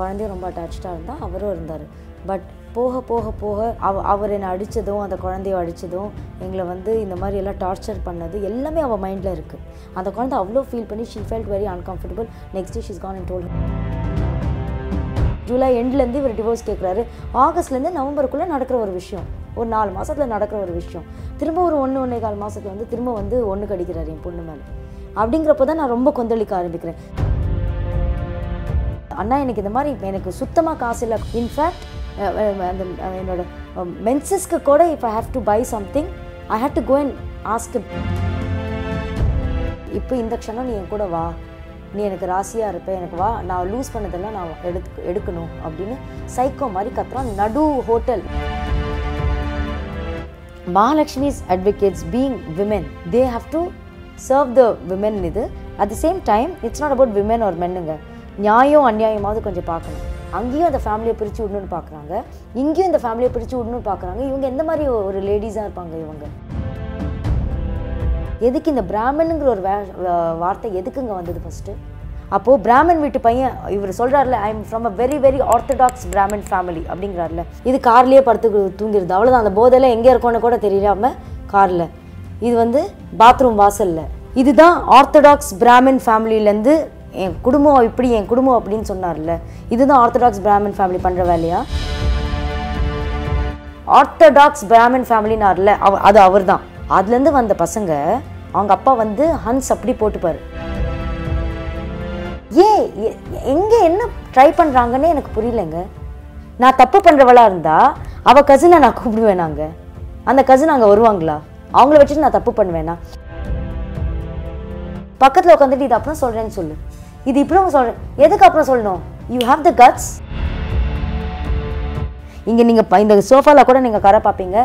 குழந்தையும் ரொம்ப அட்டாச்சாக இருந்தால் அவரும் இருந்தார் பட் போக போக போக அவ அவர் என்னை அடித்ததும் அந்த குழந்தைய அடித்ததும் எங்களை வந்து இந்த மாதிரி எல்லாம் டார்ச்சர் பண்ணது எல்லாமே அவள் மைண்டில் இருக்குது அந்த குழந்தை அவ்வளோ ஃபீல் பண்ணி she felt very uncomfortable next day she's gone in told July எண்ட்லேருந்து இவர் டிவோர்ஸ் கேட்குறாரு ஆகஸ்ட்லேருந்து நவம்பருக்குள்ளே நடக்கிற ஒரு விஷயம் ஒரு நாலு மாதத்தில் நடக்கிற ஒரு விஷயம் திரும்ப ஒரு ஒன்று ஒன்றே கால் மாதத்தில் வந்து திரும்ப வந்து ஒன்று கடிக்கிறார் என் பொண்ணு மேலே அப்படிங்கிறப்போ தான் நான் ரொம்ப கொந்தளிக்க ஆரம்பிக்கிறேன் அண்ணா எனக்கு இந்த மாதிரி எனக்கு சுத்தமாக காசு இல்லை இன்ஃபேக்ட் அந்த என்னோட மென்சஸ்க்கு கூட if I have to buy something I have to go and ask இப்போ இந்த க்ஷணம் நீ என் கூட வா நீ எனக்கு ராசியாக இருப்ப எனக்கு வா நான் லூஸ் பண்ணதெல்லாம் நான் எடுத்து எடுக்கணும் அப்படின்னு சைக்கோ மாதிரி கத்துறோம் நடு hotel Mahalakshmi's advocates being women they have to serve the women இது at the same time it's not about women ஒரு மென்னுங்க நியாயம் அந்நியாயமாவது கொஞ்சம் பார்க்கணும் அங்கேயும் அந்த ஃபேமிலியை பிரித்து விடணும்னு பார்க்குறாங்க இங்கேயும் இந்த ஃபேமிலியை பிரித்து விடணும்னு பார்க்குறாங்க இவங்க எந்த மாதிரி ஒரு லேடிஸாக இருப்பாங்க இவங்க எதுக்கு இந்த பிராமனுங்கிற ஒரு வே வார்த்தை எதுக்குங்க வந்தது ஃபஸ்ட்டு அப்போது பிராமன் வீட்டு பையன் இவர் சொல்கிறார்ல I am from a very very orthodox Brahmin family அப்படிங்கிறார்ல இது கார்லேயே படுத்து தூங்கிடுது அவ்வளோதான் அந்த போதெல்லாம் எங்கே இருக்கும்னு கூட தெரியாமல் காரில் இது வந்து பாத்ரூம் வாசலில் இதுதான் ஆர்த்தடாக்ஸ் பிராமின் ஃபேமிலியிலேருந்து என் குடும்பம் இப்படி என் குடும்பம் அப்படின்னு சொன்னார்ல இதுதான் ஆர்த்தடாக்ஸ் பிராமின் ஃபேமிலி பண்ணுற வேலையா ஆர்த்தடாக்ஸ் பிராமின் ஃபேமிலினார்ல அவ அது அவர் தான் அதுலேருந்து வந்த பசங்க அவங்க அப்பா வந்து ஹன்ஸ் அப்படி போட்டுப்பார் ஏ எங்கே என்ன ட்ரை பண்ணுறாங்கன்னு எனக்கு புரியலைங்க நான் தப்பு பண்ணுறவளா இருந்தால் அவள் கசினை நான் கூப்பிடுவேன் நாங்கள் அந்த கசின் அங்கே வருவாங்களா அவங்கள வச்சுட்டு நான் தப்பு பண்ணுவேனா பக்கத்தில் உட்காந்துட்டு இது அப்புறம் சொல்கிறேன்னு சொல்லு இது இப்போ சொல்கிறேன் எதுக்கு அப்புறம் சொல்லணும் யூ ஹாவ் த கட்ஸ் இங்கே நீங்கள் இந்த சோஃபாவில் கூட நீங்கள் கரை பார்ப்பீங்க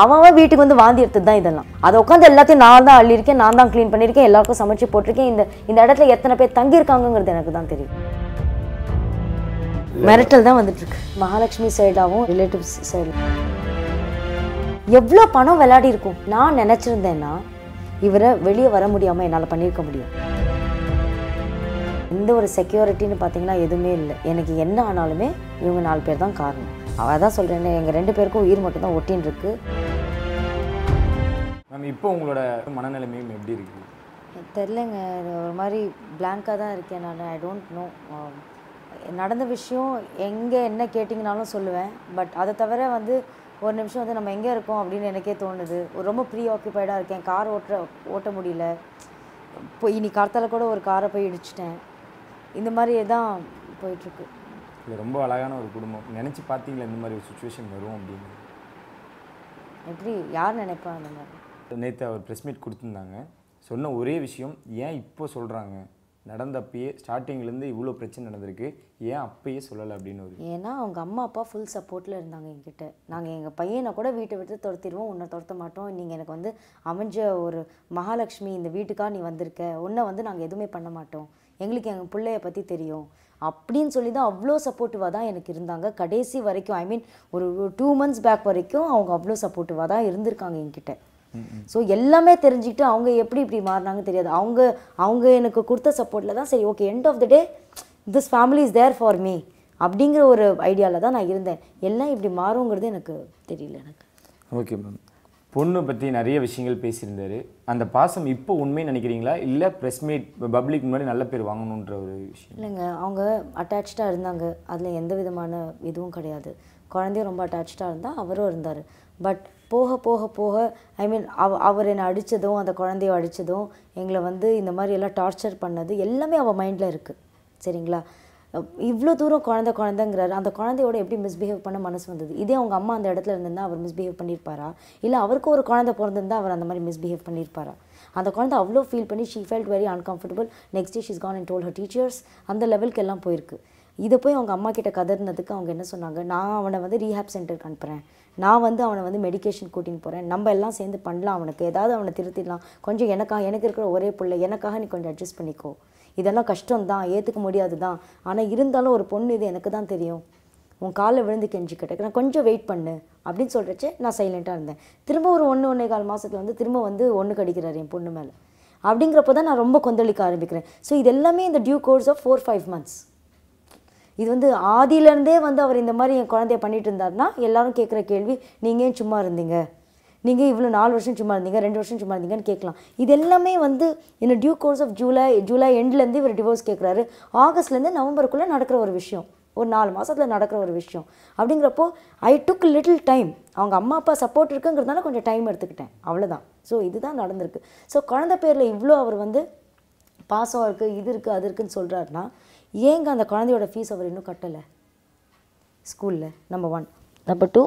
அவன் வீட்டுக்கு வந்து வாந்தி எடுத்து தான் இதெல்லாம் அதை உட்காந்து எல்லாத்தையும் நான் தான் அள்ளியிருக்கேன் நான் தான் க்ளீன் பண்ணியிருக்கேன் எல்லாருக்கும் சமைச்சு போட்டிருக்கேன் இந்த இந்த இடத்துல எத்தனை பேர் தங்கியிருக்காங்கங்கிறது எனக்கு தான் தெரியும் மிரட்டல் தான் வந்துட்டுருக்கு மகாலட்சுமி சைடாகவும் ரிலேட்டிவ்ஸ் சைடு எவ்வளோ பணம் விளையாடி இருக்கும் நான் நினச்சிருந்தேன்னா இவரை வெளியே வர முடியாமல் என்னால் பண்ணியிருக்க முடியும் எந்த ஒரு செக்யூரிட்டின்னு பார்த்தீங்கன்னா எதுவுமே இல்லை எனக்கு என்ன ஆனாலுமே இவங்க நாலு பேர் தான் காரணம் அவள் தான் சொல்கிறேன் எங்கள் ரெண்டு பேருக்கும் உயிர் மட்டும்தான் ஒட்டின்னு இருக்கு மேம் இப்போ உங்களோட மனநிலைமையும் எப்படி இருக்கு தெரிலங்க ஒரு மாதிரி பிளாங்காக தான் இருக்கேன் நான் ஐ டோன்ட் நோ நடந்த விஷயம் எங்கே என்ன கேட்டிங்கனாலும் சொல்லுவேன் பட் அதை தவிர வந்து ஒரு நிமிஷம் வந்து நம்ம எங்கே இருக்கோம் அப்படின்னு எனக்கே தோணுது ரொம்ப ப்ரீ ஆக்குப்பைடாக இருக்கேன் கார் ஓட்ட ஓட்ட முடியல இப்போ இனி கார்த்தால் கூட ஒரு காரை போய் இடிச்சிட்டேன் இந்த மாதிரியே தான் போயிட்டுருக்கு இது ரொம்ப அழகான ஒரு குடும்பம் நினச்சி பார்த்தீங்களா இந்த மாதிரி ஒரு சுச்சுவேஷன் வரும் அப்படின்னு எப்படி யார் நினைப்பா அந்த மாதிரி நேற்று அவர் ப்ரெஸ் மீட் கொடுத்துருந்தாங்க சொன்ன ஒரே விஷயம் ஏன் இப்போ சொல்கிறாங்க நடந்த அப்பயே ஸ்டார்டிங்லேருந்து இவ்வளோ பிரச்சனை நடந்திருக்கு ஏன் அப்பயே சொல்லலை அப்படின்னு ஒரு ஏன்னா அவங்க அம்மா அப்பா ஃபுல் சப்போர்ட்டில் இருந்தாங்க எங்கிட்ட நாங்கள் எங்கள் பையனை கூட வீட்டை விட்டு துரத்திடுவோம் உன்னை துரத்த மாட்டோம் நீங்கள் எனக்கு வந்து அமைஞ்ச ஒரு மகாலட்சுமி இந்த வீட்டுக்காக நீ வந்திருக்க உன்னை வந்து நாங்கள் எதுவுமே பண்ண மாட்டோம் எங்களுக்கு எங்கள் பிள்ளைய பற்றி தெரியும் அப்படின்னு சொல்லி தான் அவ்வளோ சப்போர்ட்டிவாக தான் எனக்கு இருந்தாங்க கடைசி வரைக்கும் ஐ மீன் ஒரு டூ மந்த்ஸ் பேக் வரைக்கும் அவங்க அவ்வளோ சப்போர்ட்டிவாக தான் இருந்திருக்காங்க என்கிட்ட ஸோ எல்லாமே தெரிஞ்சுக்கிட்டு அவங்க எப்படி இப்படி மாறினாங்க தெரியாது அவங்க அவங்க எனக்கு கொடுத்த சப்போர்ட்டில் தான் சரி okay end of the day this family is there for me அப்படிங்கிற ஒரு ஐடியாவில் தான் நான் இருந்தேன் எல்லாம் இப்படி மாறுங்கிறது எனக்கு தெரியல எனக்கு ஓகே மேம் பொண்ணு பற்றி நிறைய விஷயங்கள் பேசியிருந்தார் அந்த பாசம் இப்போ உண்மை நினைக்கிறீங்களா இல்லை ப்ரெஸ் மீட் பப்ளிக் முன்னாடி நல்ல பேர் வாங்கணுன்ற ஒரு விஷயம் இல்லைங்க அவங்க அட்டாச்சாக இருந்தாங்க அதில் எந்த விதமான இதுவும் கிடையாது குழந்தையும் ரொம்ப அட்டாச்சாக இருந்தால் அவரும் இருந்தார் பட் போக போக போக ஐ மீன் அவ அவர் என்னை அடித்ததும் அந்த குழந்தைய அடித்ததும் எங்களை வந்து இந்த மாதிரி எல்லாம் டார்ச்சர் பண்ணது எல்லாமே அவள் மைண்டில் இருக்குது சரிங்களா இவ்வளோ தூரம் குழந்த குழந்தைங்கிறார் அந்த குழந்தையோட எப்படி மிஸ்பிஹேவ் பண்ண மனசு வந்தது இதே அவங்க அம்மா அந்த இடத்துல இருந்திருந்தால் அவர் மிஸ்பிஹேவ் பண்ணியிருப்பாரா இல்லை அவருக்கு ஒரு குழந்தை பிறந்திருந்தா அவர் அந்த மாதிரி மிஸ்பிஹேவ் பண்ணியிருப்பாரா அந்த குழந்தை அவ்வளோ ஃபீல் பண்ணி she felt very uncomfortable next day she's gone and told her teachers அந்த லெவலுக்கு எல்லாம் போயிருக்கு இதை போய் அவங்க அம்மா கிட்ட கதறினதுக்கு அவங்க என்ன சொன்னாங்க நான் அவனை வந்து ரீஹாப் சென்டருக்கு அனுப்புகிறேன் நான் வந்து அவனை வந்து மெடிக்கேஷன் கூட்டின்னு போகிறேன் நம்ம எல்லாம் சேர்ந்து பண்ணலாம் அவனுக்கு ஏதாவது அவனை திருத்திடலாம் கொஞ்சம் எனக்காக எனக்கு இருக்கிற ஒரே பிள்ளை எனக்காக நீ கொஞ்சம் அட்ஜஸ்ட் பண்ணிக்கோ இதெல்லாம் கஷ்டம் தான் ஏற்றுக்க முடியாது தான் ஆனால் இருந்தாலும் ஒரு பொண்ணு இது எனக்கு தான் தெரியும் உன் காலில் விழுந்து கெஞ்சி கிட்டக்கு நான் கொஞ்சம் வெயிட் பண்ணு அப்படின்னு சொல்கிறச்சு நான் சைலண்ட்டாக இருந்தேன் திரும்ப ஒரு ஒன்று ஒன்றே கால் மாதத்தில் வந்து திரும்ப வந்து ஒன்று கடிக்கிறார் என் பொண்ணு மேலே அப்படிங்கிறப்ப தான் நான் ரொம்ப கொந்தளிக்க ஆரம்பிக்கிறேன் ஸோ இது எல்லாமே இந்த due course of four five months இது வந்து ஆதியிலேருந்தே வந்து அவர் இந்த மாதிரி என் குழந்தைய பண்ணிட்டு இருந்தார்னா எல்லாரும் கேட்குற கேள்வி நீங்கள் ஏன் சும்மா இருந்தீங்க நீங்கள் இவ்வளோ நாலு வருஷம் சும்மா இருந்தீங்க ரெண்டு வருஷம் சும்மா இருந்தீங்கன்னு கேட்கலாம் இது எல்லாமே வந்து என்ன due course of July July எண்ட்லேருந்து இவர் டிவோர்ஸ் கேட்குறாரு ஆகஸ்ட்லேருந்து நவம்பருக்குள்ளே நடக்கிற ஒரு விஷயம் ஒரு நாலு மாதத்தில் நடக்கிற ஒரு விஷயம் அப்படிங்கிறப்போ ஐ டுக் லிட்டில் டைம் அவங்க அம்மா அப்பா சப்போர்ட் இருக்குங்கிறதுனால கொஞ்சம் டைம் எடுத்துக்கிட்டேன் அவ்வளோதான் ஸோ இதுதான் நடந்திருக்கு ஸோ குழந்த பேரில் இவ்வளோ அவர் வந்து பாசம் இருக்குது இது இருக்குது அது இருக்குதுன்னு சொல்கிறாருன்னா ஏங்க அந்த குழந்தையோட ஃபீஸ் அவர் இன்னும் கட்டலை ஸ்கூலில் நம்பர் ஒன் நம்பர் டூ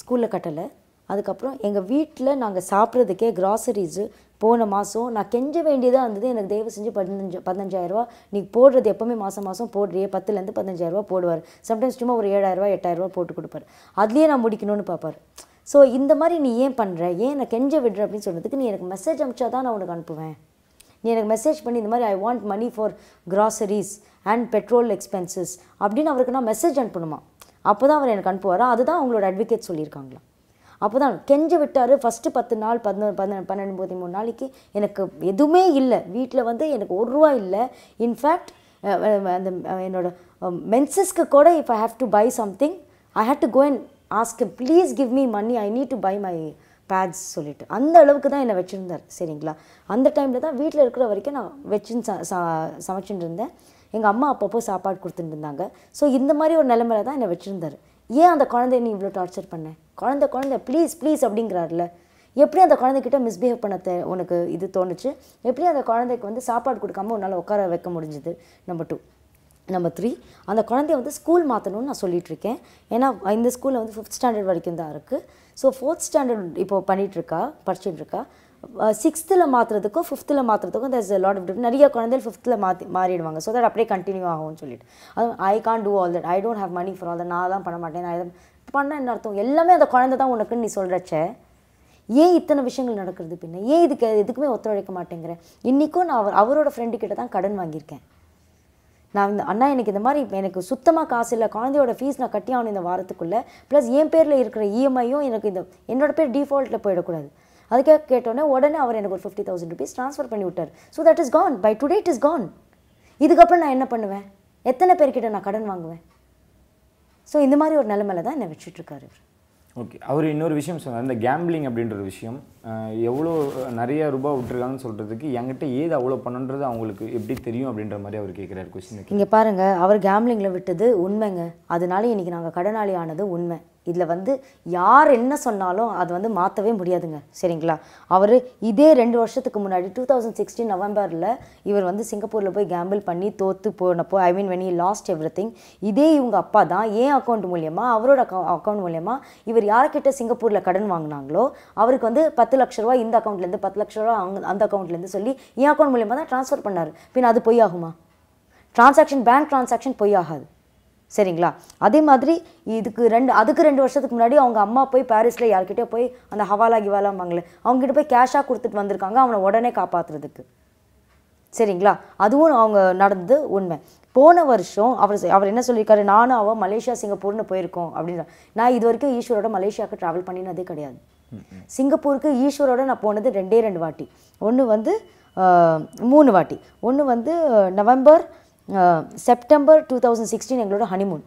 ஸ்கூலில் கட்டலை அதுக்கப்புறம் எங்கள் வீட்டில் நாங்கள் சாப்பிட்றதுக்கே கிராசரிஸு போன மாதம் நான் கெஞ்ச வேண்டியதாக இருந்தது எனக்கு தயவு செஞ்சு பதினஞ்சு பதினஞ்சாயிரரூவா நீ போடுறது எப்போவுமே மாதம் மாதம் போடுறியே பத்துலேருந்து பதினஞ்சாயிரரூவா போடுவார் சம்டைம்ஸ் சும்மா ஒரு ஏழாயிரரூவா எட்டாயிரரூவா போட்டு கொடுப்பார் அதுலேயே நான் முடிக்கணும்னு பார்ப்பார் ஸோ இந்த மாதிரி நீ ஏன் பண்ணுற ஏன் நான் கெஞ்ச விடுற அப்படின்னு சொன்னதுக்கு நீ எனக்கு மெசேஜ் அனுப்பிச்சா தான் நான் உனக்கு அனுப்புவேன் நீ எனக்கு மெசேஜ் பண்ணி இந்த மாதிரி I want money for groceries and petrol expenses அப்படின்னு அவருக்கு நான் மெசேஜ் அனுப்பணுமா அப்போ தான் அவர் எனக்கு அனுப்புவாரா அதுதான் அவங்களோட அட்வொகேட் சொல்லியிருக்காங்களா அப்போ தான் கெஞ்ச விட்டார் ஃபஸ்ட்டு பத்து நாள் பதினொன்று பன்னெண்டு பன்னெண்டு பதிமூணு நாளைக்கு எனக்கு எதுவுமே இல்லை வீட்டில் வந்து எனக்கு ஒரு ரூபா இல்லை இன்ஃபேக்ட் அந்த என்னோடய மென்சஸ்க்கு கூட if I have to buy something I hate to go and ask please give me money I need to buy my pads சொல்லிட்டு அந்த அளவுக்கு தான் என்னை வச்சுருந்தார் சரிங்களா அந்த டைமில் தான் வீட்டில் இருக்கிற வரைக்கும் நான் வச்சுன்னு ச சமைச்சுட்டு இருந்தேன் எங்கள் அம்மா அப்பப்போ சாப்பாடு கொடுத்துட்டு இருந்தாங்க ஸோ இந்த மாதிரி ஒரு நிலமையில தான் என்னை வச்சுருந்தார் ஏன் அந்த குழந்தைய நீ இவ்வளோ டார்ச்சர் பண்ண குழந்த குழந்த ப்ளீஸ் ப்ளீஸ் அப்படிங்கிறாருல எப்படி அந்த குழந்தைக்கிட்ட மிஸ்பிஹேவ் பண்ண தே உனக்கு இது தோணுச்சு எப்படி அந்த குழந்தைக்கு வந்து சாப்பாடு கொடுக்காம உன்னால் உட்கார வைக்க முடிஞ்சுது நம்பர் டூ நம்பர் த்ரீ அந்த குழந்தைய வந்து ஸ்கூல் மாற்றணும்னு நான் சொல்லிகிட்ருக்கேன் ஏன்னா இந்த ஸ்கூலில் வந்து ஃபிஃப்த் ஸ்டாண்டர்ட் வரைக்கும் தான் இருக்குது ஸோ ஃபோர்த் ஸ்டாண்டர்ட் இப்போது பண்ணிகிட்ருக்கா படிச்சுட்டுருக்கா இருக்கா சிக்ஸ்த்தில் மாற்றுறதுக்கும் ஃபிஃப்த்தில் மாற்றுறதுக்கும் தஸ் லாட் ஆஃப் டிஃப்ரெண்ட் நிறைய குழந்தைகள் ஃபிஃப்த்தில் மாற்றி மாறிடுவாங்க ஸோ தட் அப்படியே கண்டினியூ ஆகும்னு சொல்லிட்டு அதுவும் I can't do all that I don't have money for all that நான் தான் பண்ண மாட்டேன் நான் பண்ணால் என்ன அர்த்தம் எல்லாமே அந்த குழந்தை தான் உனக்குன்னு நீ சொல்கிறச்ச ஏன் இத்தனை விஷயங்கள் நடக்கிறது பின்ன ஏன் இதுக்கு எதுக்குமே ஒத்துழைக்க மாட்டேங்கிறேன் இன்றைக்கும் நான் அவர் அவரோட ஃப்ரெண்டுக்கிட்ட தான் கடன் வாங்கியிருக்கேன் நான் இந்த அண்ணா எனக்கு இந்த மாதிரி எனக்கு சுத்தமாக காசு இல்லை குழந்தையோட ஃபீஸ் நான் கட்டி ஆகணும் இந்த வாரத்துக்குள்ளே ப்ளஸ் என் பேரில் இருக்கிற இஎம்ஐயும் e எனக்கு இந்த என்னோடய பேர் டிஃபால்ட்டில் போயிடக்கூடாது அதுக்காக கேட்டோன்னே உடனே அவர் எனக்கு ஒரு ஃபிஃப்டி தௌசண்ட் ருபீஸ் ட்ரான்ஸ்ஃபர் பண்ணி விட்டார் so that is gone by today it is gone இதுக்கப்புறம் நான் என்ன பண்ணுவேன் எத்தனை பேர்கிட்ட நான் கடன் வாங்குவேன் ஸோ இந்த மாதிரி ஒரு நிலைமையில தான் என்னை வச்சுட்ருக்காரு இவர் ஓகே அவர் இன்னொரு விஷயம் சொன்னார் இந்த கேம்பிளிங் அப்படின்ற விஷயம் எவ்வளோ நிறைய ரூபாய் விட்டுருக்காங்கன்னு சொல்கிறதுக்கு என்கிட்ட ஏது அவ்வளோ பண்ணுன்றது அவங்களுக்கு எப்படி தெரியும் அப்படின்ற மாதிரி அவர் கேட்குறாரு கொஸ்டின் இங்கே பாருங்கள் அவர் கேம்பிளிங்கில் விட்டது உண்மைங்க அதனால இன்றைக்கி நாங்கள் கடனாளி ஆனது உண்மை இதில் வந்து யார் என்ன சொன்னாலும் அது வந்து மாற்றவே முடியாதுங்க சரிங்களா அவர் இதே ரெண்டு வருஷத்துக்கு முன்னாடி டூ தௌசண்ட் சிக்ஸ்டீன் நவம்பரில் இவர் வந்து சிங்கப்பூரில் போய் கேம்பிள் பண்ணி தோற்று போனப்போ I mean when I lost every thing இதே இவங்க அப்பா தான் ஏன் அக்கௌண்ட் மூலியமாக அவரோட அக்கௌ அக்கௌண்ட் மூலியமாக இவர் யார்கிட்ட சிங்கப்பூரில் கடன் வாங்கினாங்களோ அவருக்கு வந்து பத்து லட்ச ரூபா இந்த அக்கௌண்ட்லேருந்து பத்து லட்ச ரூபா அவங்க அந்த அக்கௌண்ட்லேருந்து சொல்லி என் அக்கௌண்ட் மூலியமாக தான் ட்ரான்ஸ்ஃபர் பண்ணார் பின் அது பொய் ஆகுமா பேங்க் ட்ரான்சாக்ஷன் பொய் ஆகாது சரிங்களா அதே மாதிரி இதுக்கு ரெண்டு அதுக்கு ரெண்டு வருஷத்துக்கு முன்னாடி அவங்க அம்மா போய் பாரிஸில் யார்கிட்டயோ போய் அந்த ஹவாலா கிவாலாம்பாங்களே அவங்ககிட்ட போய் கேஷாக கொடுத்துட்டு வந்திருக்காங்க அவனை உடனே காப்பாற்றுறதுக்கு சரிங்களா அதுவும் அவங்க நடந்தது உண்மை போன வருஷம் அவர் அவர் என்ன சொல்லியிருக்காரு நானும் அவள் மலேசியா சிங்கப்பூர்னு போயிருக்கோம் அப்படின்னா நான் இது வரைக்கும் ஈஸ்வரோட மலேசியாவுக்கு ட்ராவல் பண்ணினதே கிடையாது சிங்கப்பூருக்கு ஈஸ்வரோட நான் போனது ரெண்டே ரெண்டு வாட்டி ஒன்று வந்து மூணு வாட்டி ஒன்று வந்து November September two thousand sixteen எங்களோட ஹனிமூன்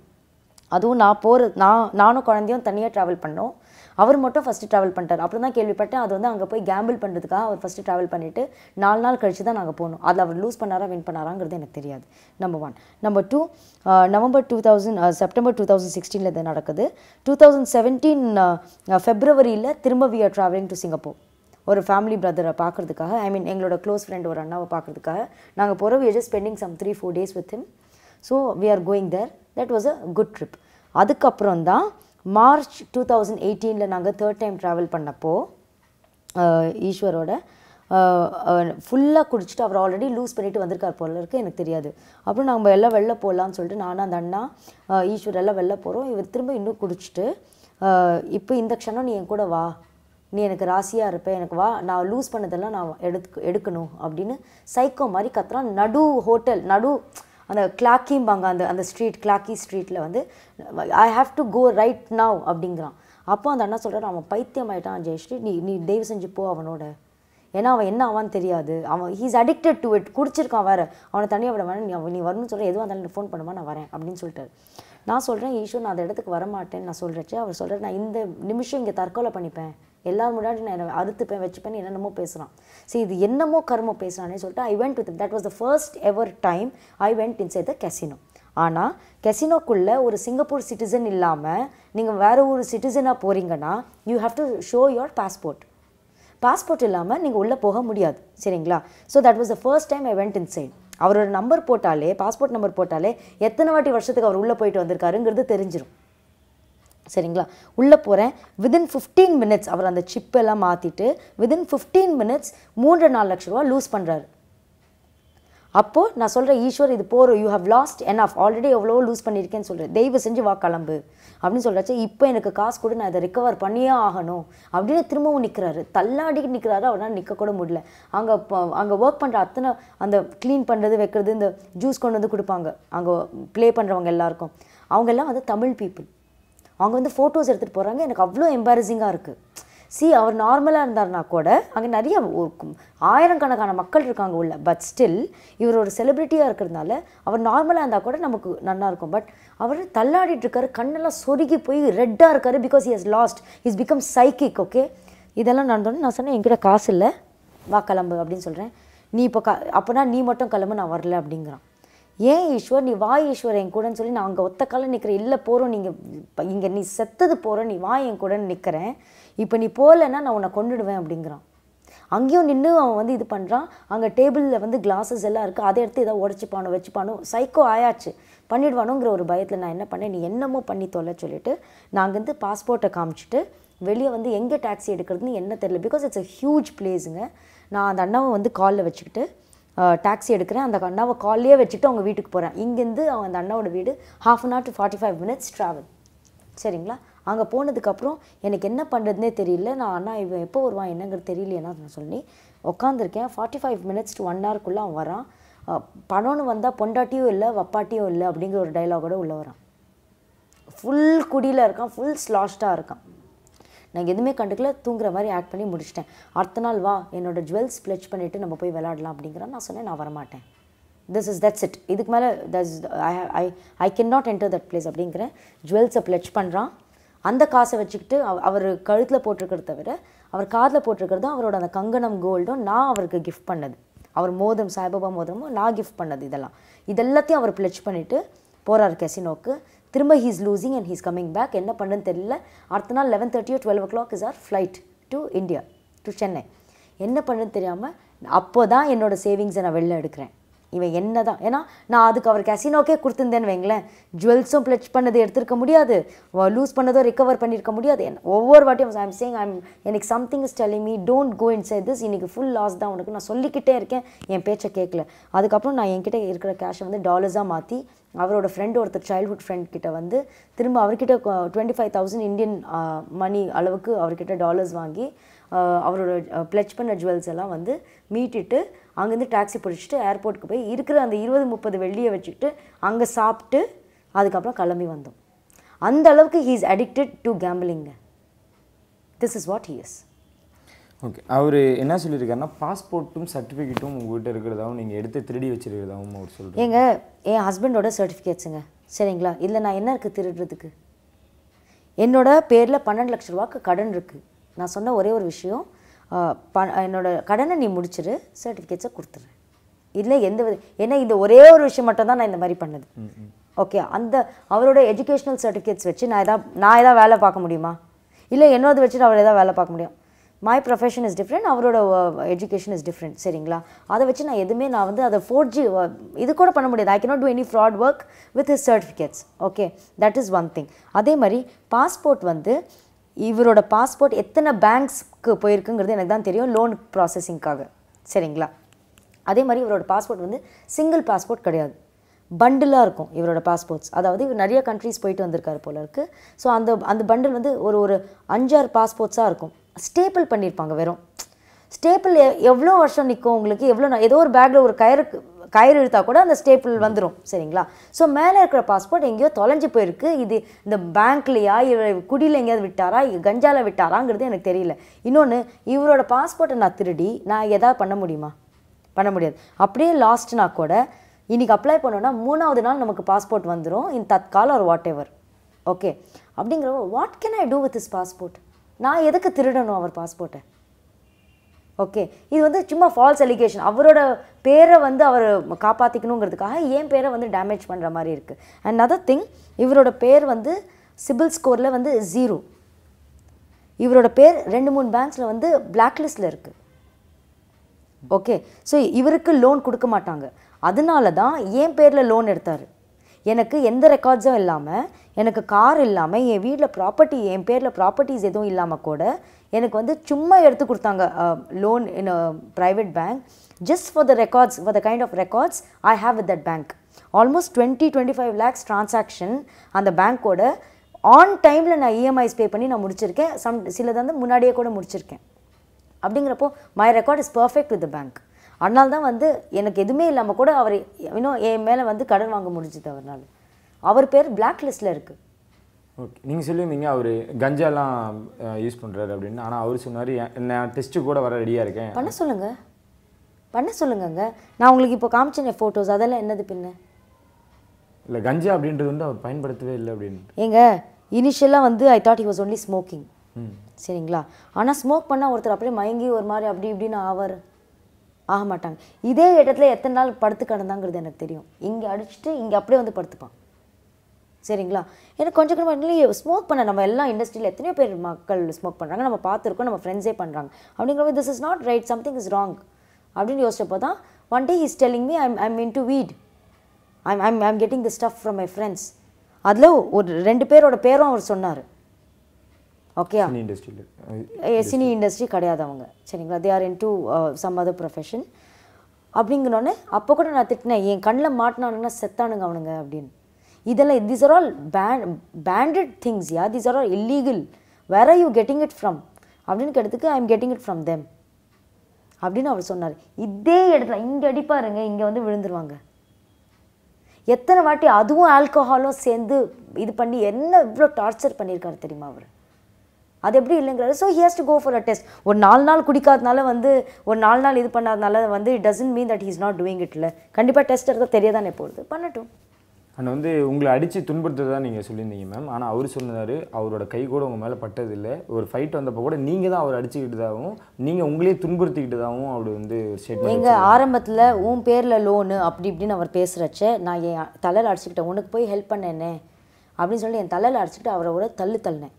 அதுவும் நான் போகிற நான் நானும் குழந்தையும் தனியாக ட்ராவல் பண்ணோம் அவர் மட்டும் ஃபஸ்ட்டு ட்ராவல் பண்ணிட்டார் அப்படி தான் கேள்விப்பட்டேன் அது வந்து அங்கே போய் கேம்பிள் பண்ணுறதுக்காக அவர் ஃபஸ்ட்டு ட்ராவல் பண்ணிவிட்டு நாலு நாள் கழித்து தான் நாங்கள் போனோம் அதில் அவர் லூஸ் பண்ணாரா வின் பண்ணாராங்கிறது எனக்கு தெரியாது number one number two November two thousand September two thousand சிக்ஸ்டீனில் இது நடக்குது டூ தௌசண்ட் செவன்டீன் ஃபெப்ரவரியில் திரும்ப we are travelling to Singapore ஒரு ஃபேமிலி பிரதரை பார்க்குறதுக்காக ஐ மீன் எங்களோட க்ளோஸ் ஃப்ரெண்ட் ஒரு அண்ணாவை பார்க்குறதுக்காக நாங்கள் போகிறோம் we just spending some three four days with him so we are going there that was a good trip அதுக்கப்புறம் தான் மார்ச் டூ தௌசண்ட் எயிட்டீனில் நாங்கள் தேர்ட் டைம் ட்ராவல் பண்ணப்போ ஈஸ்வரோட ஃபுல்லாக குடிச்சிட்டு அவர் ஆல்ரெடி லூஸ் பண்ணிவிட்டு வந்திருக்கார் போல இருக்கு எனக்கு தெரியாது அப்புறம் நம்ம எல்லாம் வெளில போகலான்னு சொல்லிட்டு நானும் அந்த அண்ணா ஈஸ்வர் எல்லாம் வெளில போகிறோம் இவர் திரும்ப இன்னும் குடிச்சிட்டு இப்போ இந்த க்ஷணம் நீ என் கூட வா நீ எனக்கு ராசியாக இருப்பேன் எனக்கு வா நான் லூஸ் பண்ணதெல்லாம் நான் எடுத்து எடுக்கணும் அப்படின்னு சைக்கோ மாதிரி கத்துறா நடு ஹோட்டல் நடு அந்த கிளாக்கிம்பாங்க அந்த அந்த ஸ்ட்ரீட் கிளாக்கி ஸ்ட்ரீட்டில் வந்து I have to go right now அப்படிங்கிறான் அப்போ அந்த அண்ணா சொல்கிறார் அவன் பைத்தியம் ஆகிட்டான் ஜெயஸ்ரீ நீ நீ தயவு செஞ்சு போ அவனோட ஏன்னா அவன் என்ன ஆவான்னு தெரியாது அவன் ஹீஸ் அடிக்டட் டு இட் குடிச்சிருக்கான் வேறு அவனை தனியாக விட வேணும் நீ அவன் நீ வரணும்னு சொல்கிற எதுவாக இருந்தாலும் ஃபோன் பண்ணுமா நான் வரேன் அப்படின்னு சொல்லிட்டாரு நான் சொல்கிறேன் ஈஷோ நான் அந்த இடத்துக்கு வரமாட்டேன்னு நான் சொல்கிறச்சு அவர் சொல்கிறார் நான் இந்த நிமிஷம் இங்கே தற்கொலை பண்ணிப்பேன் எல்லா முன்னாடி நான் அறுத்துப்பேன் வச்சுப்பேன் என்னென்னமோ பேசுகிறான் சரி இது என்னமோ கருமோ பேசுகிறானே சொல்லிட்டு I went with that was the first ever time I went inside the casino ஆனால் கெசினோக்குள்ளே ஒரு சிங்கப்பூர் சிட்டிசன் இல்லாமல் நீங்கள் வேறு ஒரு சிட்டிசனாக போகிறீங்கன்னா you have to show your passport passport இல்லாமல் நீங்கள் உள்ளே போக முடியாது சரிங்களா so that was the first time I went inside அவரோட நம்பர் போட்டாலே பாஸ்போர்ட் நம்பர் போட்டாலே எத்தனை வாட்டி வருஷத்துக்கு அவர் உள்ளே போயிட்டு வந்திருக்காருங்கிறது தெரிஞ்சிடும் சரிங்களா உள்ளே போகிறேன் விதின் ஃபிஃப்டீன் மினிட்ஸ் அவர் அந்த சிப்பெல்லாம் மாற்றிட்டு விதின் ஃபிஃப்டீன் மினிட்ஸ் மூன்று நாலு லட்ச ரூபா லூஸ் பண்ணுறாரு அப்போது நான் சொல்கிறேன் ஈஸ்வர் இது போகிறோம் you have lost enough already எவ்வளோ லூஸ் பண்ணியிருக்கேன்னு சொல்கிறேன் தயவு செஞ்சு வா கிளம்பு அப்படின்னு சொல்கிறாச்சு இப்போ எனக்கு காசு கூட நான் இதை ரிக்கவர் பண்ணியே ஆகணும் அப்படின்னு திரும்பவும் நிற்கிறாரு தள்ளாடி நிற்கிறாரு அவரால் நிற்கக்கூட முடியல அங்கே அங்கே ஒர்க் பண்ணுற அத்தனை அந்த க்ளீன் பண்ணுறது வைக்கிறது இந்த ஜூஸ் கொண்டு வந்து கொடுப்பாங்க அங்கே ப்ளே பண்ணுறவங்க எல்லாருக்கும் அவங்கெல்லாம் வந்து தமிழ் பீப்புள் அவங்க வந்து ஃபோட்டோஸ் எடுத்துகிட்டு போகிறாங்க எனக்கு அவ்வளோ எம்பாரசிங்காக இருக்குது சி அவர் நார்மலாக இருந்தார்னா கூட அங்கே நிறைய ஆயிரக்கணக்கான மக்கள் இருக்காங்க உள்ள பட் ஸ்டில் இவர் ஒரு செலிப்ரிட்டியாக இருக்கிறதுனால அவர் நார்மலாக இருந்தால் கூட நமக்கு நல்லாயிருக்கும் பட் அவர் தள்ளாடிட்டு இருக்காரு கண்ணெல்லாம் சொருகி போய் ரெட்டாக இருக்காரு because he has lost is become psychic okay இதெல்லாம் நடந்தோன்னு நான் சொன்னேன் என்கிட்ட காசு இல்லை வா கிளம்பு அப்படின்னு சொல்கிறேன் நீ இப்போ க அப்போனா நீ மட்டும் கிளம்பு நான் வரல அப்படிங்கிறான் ஏன் ஈஸ்வர் நீ வா ஈஸ்வர் என் கூடன்னு சொல்லி நான் அங்கே ஒத்த காலம் நிற்கிறேன் இல்லை போகிறோம் நீங்கள் இங்கே நீ செத்தது போகிற நீ வா என் கூடன்னு நிற்கிறேன் இப்போ நீ போகலைன்னா நான் உன்னை கொண்டுடுவேன் அப்படிங்கிறான் அங்கேயும் நின்று அவன் வந்து இது பண்ணுறான் அங்கே டேபிளில் வந்து கிளாஸஸ் எல்லாம் இருக்குது அதை எடுத்து ஏதாவது உடச்சிப்பானோ வச்சுப்பானோ சைக்கோ ஆயாச்சு பண்ணிடுவானுங்கிற ஒரு பயத்தில் நான் என்ன பண்ணேன் நீ என்னமோ பண்ணி தொலை சொல்லிவிட்டு நான் அங்கேருந்து பாஸ்போர்ட்டை காமிச்சிட்டு வெளியே வந்து எங்கே டாக்ஸி எடுக்கிறதுன்னு என்ன தெரில பிகாஸ் இட்ஸ் அ ஹியூஜ் பிளேஸுங்க நான் அந்த அண்ணாவை வந்து காலில் வச்சுக்கிட்டு டாக்ஸி எடுக்கிறேன் அந்த அண்ணாவை காலையே வச்சுட்டு அவங்க வீட்டுக்கு போகிறேன் இங்கேருந்து அவங்க அந்த அண்ணாவோட வீடு half an hour to forty five minutes travel சரிங்களா அங்கே போனதுக்கப்புறம் எனக்கு என்ன பண்ணுறதுனே தெரியல நான் அண்ணா இவன் எப்போ வருவான் என்னங்கிறது தெரியலையே நான் சொல்லி உக்காந்துருக்கேன் forty five minutes to one ஹவருக்குள்ளே அவன் வரான் பணம்னு வந்தால் பொண்டாட்டியும் இல்லை வப்பாட்டியும் இல்லை அப்படிங்கிற ஒரு டைலாகோட உள்ளே வரான் ஃபுல் குடியில் இருக்கான் ஃபுல் ஸ்லாஸ்டாக இருக்கான் நான் எதுவுமே கண்டுக்கல தூங்குற மாதிரி ஆக்ட் பண்ணி முடிச்சிட்டேன் அடுத்த நாள் வா என்னோடய ஜுவல்ஸ் பிளச் பண்ணிவிட்டு நம்ம போய் விளாடலாம் அப்படிங்கிற நான் சொன்னேன் நான் வரமாட்டேன் திஸ் இஸ் தட்ஸ் இட் இதுக்கு மேலே that's I I I can not enter that place அப்படிங்கிற ஜுவல்ஸை பிளச் பண்ணுறான் அந்த காசை வச்சுக்கிட்டு அவர் கழுத்தில் போட்டிருக்கிறத தவிர அவர் காதில் போட்டிருக்கிறதும் அவரோட அந்த கங்கணம் கோல்டும் நான் அவருக்கு கிஃப்ட் பண்ணது அவர் மோதம் சாய்பாபா மோதமும் நான் கிஃப்ட் பண்ணது இதெல்லாம் இதெல்லாத்தையும் அவர் பிளச் பண்ணிவிட்டு போகிறார் கெசினோக்கு திரும்ப he's losing and he's coming back என்ன பண்ணுன்னு தெரியல அடுத்த நாள் லெவன் தேர்ட்டியோ twelve o'clock is our flight to India to Chennai என்ன பண்ணுன்னு தெரியாமல் அப்போ தான் என்னோடய சேவிங்ஸை நான் வெளில எடுக்கிறேன் இவன் என்ன தான் ஏன்னா நான் அதுக்கு அவர் கசினோக்கே கொடுத்துருந்தேன்னு வைங்களேன் ஜுவல்ஸும் பிளச் பண்ணது எடுத்திருக்க முடியாது லூஸ் பண்ணதோ ரிக்கவர் பண்ணியிருக்க முடியாது ஒவ்வொரு வாட்டியும் ஐம் சேங் ஐம் எனக்கு something is telling me don't go inside this இன்னைக்கு ஃபுல் லாஸ் தான் உனக்கு நான் சொல்லிக்கிட்டே இருக்கேன் என் பேச்சை கேட்கல அதுக்கப்புறம் நான் என்கிட்ட இருக்கிற கேஷை வந்து டாலர்ஸாக மாற்றி அவரோட ஃப்ரெண்டு ஒருத்தர் சைல்ட்ஹுட் ஃப்ரெண்ட் கிட்ட வந்து திரும்ப அவர்கிட்ட twenty five thousand Indian money அளவுக்கு அவர்கிட்ட டாலர்ஸ் வாங்கி அவரோட பிளச் பண்ண ஜுவல்ஸ் எல்லாம் வந்து மீட்டிட்டு அங்கேருந்து டாக்ஸி பிடிச்சிட்டு ஏர்போர்ட்டுக்கு போய் இருக்கிற அந்த இருபது முப்பது வெள்ளியை வச்சுக்கிட்டு அங்கே சாப்பிட்டு அதுக்கப்புறம் கிளம்பி வந்தோம் அந்த அளவுக்கு he is addicted to gambling this is what he is okay அவர் என்ன சொல்லியிருக்காருன்னா பாஸ்போர்ட்டும் சர்டிஃபிகேட்டும் உங்கள்கிட்ட இருக்கிறதாவும் நீங்கள் எடுத்து திருடி வச்சிருக்கிறதாவும் அவர் சொல்கிறேன் ஏங்க என் ஹஸ்பண்டோட சர்டிஃபிகேட்ஸுங்க சரிங்களா இல்லை நான் என்ன இருக்குது திருடுறதுக்கு என்னோட பேரில் பன்னெண்டு லட்ச ரூபாக்கு கடன் இருக்குது நான் சொன்ன ஒரே ஒரு விஷயம் ப என்னோடய கடனை நீ முடிச்சிரு சர்டிஃபிகேட்ஸை கொடுத்துட்றேன் இல்லை எந்த வித ஏன்னா இந்த ஒரே ஒரு விஷயம் மட்டும் தான் நான் இந்த மாதிரி பண்ணது ஓகே அந்த அவரோட எஜுகேஷ்னல் சர்டிஃபிகேட்ஸ் வச்சு நான் எதாவது நான் எதாவது வேலை பார்க்க முடியுமா இல்லை என்னோடது வச்சுட்டு அவர் எதாவது வேலை பார்க்க முடியும் மை ப்ரொஃபஷன் இஸ் டிஃப்ரெண்ட் அவரோட எஜுகேஷன் இஸ் டிஃப்ரெண்ட் சரிங்களா அதை வச்சு நான் எதுவுமே நான் வந்து அதை ஃபோர் ஜி இது கூட பண்ண முடியாது I not do any fraud work with his certificates okay that is one thing அதே மாதிரி பாஸ்போர்ட் வந்து இவரோட பாஸ்போர்ட் எத்தனை பேங்க்ஸ்க்கு போயிருக்குங்கிறது எனக்கு தான் தெரியும் லோன் ப்ராசஸிங்க்காக சரிங்களா அதே மாதிரி இவரோட பாஸ்போர்ட் வந்து சிங்கிள் பாஸ்போர்ட் கிடையாது பண்டிலாக இருக்கும் இவரோட பாஸ்போர்ட்ஸ் அதாவது இவர் நிறைய கண்ட்ரிஸ் போயிட்டு வந்திருக்காரு போல இருக்குது ஸோ அந்த அந்த பண்டில் வந்து ஒரு ஒரு அஞ்சாறு பாஸ்போர்ட்ஸாக இருக்கும் ஸ்டேப்பிள் பண்ணியிருப்பாங்க வெறும் ஸ்டேப்பிள் எவ்வளோ வருஷம் நிற்கும் உங்களுக்கு எவ்வளோ ஏதோ ஒரு பேக்கில் ஒரு கயருக்கு கயிறு இழுத்தால் கூட அந்த ஸ்டேப்பிள் வந்துடும் சரிங்களா ஸோ மேலே இருக்கிற பாஸ்போர்ட் எங்கேயோ தொலைஞ்சு போயிருக்கு இது இந்த பேங்க்லையா இவர் குடியில் எங்கேயாவது விட்டாரா கஞ்சாவில் விட்டாராங்கிறது எனக்கு தெரியல இன்னொன்று இவரோட பாஸ்போர்ட்டை நான் திருடி நான் எதாவது பண்ண முடியுமா பண்ண முடியாது அப்படியே லாஸ்ட்னா கூட இன்றைக்கி அப்ளை பண்ணோன்னா மூணாவது நாள் நமக்கு பாஸ்போர்ட் வந்துடும் இன் தற்கால ஒரு வாட் எவர் ஓகே அப்படிங்கிறப்ப what can I do with is passport நான் எதுக்கு திருடணும் அவர் பாஸ்போர்ட்டை ஓகே இது வந்து சும்மா ஃபால்ஸ் அலிகேஷன் அவரோட பேரை வந்து அவர் காப்பாற்றிக்கணுங்கிறதுக்காக ஏன் பேரை வந்து டேமேஜ் பண்ணுற மாதிரி இருக்குது அண்ட் அதர் திங் இவரோட பேர் வந்து சிபில் ஸ்கோரில் வந்து ஜீரோ இவரோட பேர் ரெண்டு மூணு பேங்க்ஸில் வந்து பிளாக் லிஸ்டில் இருக்குது ஓகே ஸோ இவருக்கு லோன் கொடுக்க மாட்டாங்க அதனால தான் என் பேரில் லோன் எடுத்தார் எனக்கு எந்த ரெக்கார்ட்ஸும் இல்லாமல் எனக்கு கார் இல்லாமல் என் வீட்டில் ப்ராப்பர்ட்டி என் பேரில் ப்ராப்பர்ட்டிஸ் எதுவும் இல்லாமல் கூட எனக்கு வந்து சும்மா எடுத்து கொடுத்தாங்க loan in a private bank just for the records for the kind of records I have with that bank almost twenty twenty five lakhs transaction அந்த பேங்க்கோட ஆன் டைமில் நான் இஎம்ஐஸ் e பே பண்ணி நான் முடிச்சிருக்கேன் சம் சிலது வந்து முன்னாடியே கூட முடிச்சிருக்கேன் அப்படிங்கிறப்போ my record is perfect with the bank அதனால தான் வந்து எனக்கு எதுவுமே இல்லாமல் கூட அவர் இன்னும் என் மேலே வந்து கடன் வாங்க முடிஞ்சது அவர்னால அவர் பேர் பிளாக் லிஸ்ட்டில் இருக்குது ஓகே நீங்கள் சொல்லியிருந்தீங்க அவர் கஞ்சாலாம் யூஸ் பண்ணுறாரு அப்படின்னு ஆனால் அவர் சொன்னார் நான் டெஸ்ட்டு கூட வர ரெடியாக இருக்கேன் பண்ண சொல்லுங்கள் பண்ண சொல்லுங்கங்க நான் உங்களுக்கு இப்போ காமிச்சேன் ஃபோட்டோஸ் அதெல்லாம் என்னது பின்ன இல்லை கஞ்சா அப்படின்றது வந்து அவர் பயன்படுத்தவே இல்லை அப்படின்னு ஏங்க இனிஷியலாக வந்து I thought he was only smoking சரிங்களா ஆனால் ஸ்மோக் பண்ணால் ஒருத்தர் அப்படியே மயங்கி ஒரு மாதிரி அப்படி இப்படின்னு ஆவார் ஆக மாட்டாங்க இதே இடத்துல எத்தனை நாள் படுத்து கிடந்தாங்கிறது எனக்கு தெரியும் இங்கே அடிச்சுட்டு இங்கே அப்படியே வந்து படுத்துப்பான் சரிங்களா எனக்கு கொஞ்சம் கொஞ்சம் இல்லையே ஸ்மோக் பண்ண நம்ம எல்லா இண்டஸ்ட்ரியில் எத்தனையோ பேர் மக்கள் ஸ்மோக் பண்ணுறாங்க நம்ம பார்த்துருக்கோம் நம்ம ஃப்ரெண்ட்ஸே பண்ணுறாங்க மாதிரி this is not right something is wrong அப்படின்னு யோசிச்சப்போ தான் one day is telling me I'm I'm into weed I'm I'm I'm getting the stuff from my friends அதில் ஒரு ரெண்டு பேரோட பேரும் அவர் சொன்னார் ஓகே சினி இண்டஸ்ட்ரி கிடையாது அவங்க சரிங்களா they are into some other profession அப்படிங்கிறோன்னே அப்போ கூட நான் திட்டினேன் என் கண்ணில் மாட்டினானுங்கன்னா செத்தானுங்க அவனுங்க அப்படின்னு இதெல்லாம் these are all banned banded things yeah these are all illegal where are you getting it from அப்படின்னு கேட்டதுக்கு I am getting it from them அப்படின்னு அவர் சொன்னார் இதே இடத்துல இங்கே அடிப்பாருங்க இங்கே வந்து விழுந்துருவாங்க எத்தனை வாட்டி அதுவும் ஆல்கஹாலும் சேர்ந்து இது பண்ணி என்ன இவ்வளோ டார்ச்சர் பண்ணியிருக்காரு தெரியுமா அவர் அது எப்படி இல்லைங்கிறாரு so he's to go for a test ஒரு நாலு நாள் குடிக்காதனால வந்து ஒரு நாலு நாள் இது பண்ணாதனால வந்து it doesn't mean that he's not doing இட்ல கண்டிப்பாக டெஸ்ட் எடுத்தால் தெரியாதானே போகுது போகிறது பண்ணட்டும் அண்ட் வந்து உங்களை அடித்து தான் நீங்கள் சொல்லியிருந்தீங்க மேம் ஆனால் அவர் சொன்னார் அவரோட கை கூட உங்கள் மேலே பட்டதில்லை ஒரு ஃபைட் வந்தப்போ கூட நீங்கள் தான் அவர் தான் நீங்கள் உங்களே தான் அவர் வந்து ஒரு எங்கள் ஆரம்பத்தில் உன் பேரில் லோனு அப்படி இப்படின்னு அவர் பேசுகிறச்ச நான் என் தலையில் அடிச்சுக்கிட்டேன் உனக்கு போய் ஹெல்ப் பண்ணேனே அப்படின்னு சொல்லி என் தலையில் அடிச்சுக்கிட்டு அவரை ஒரு தள்ளு தள்ளினேன்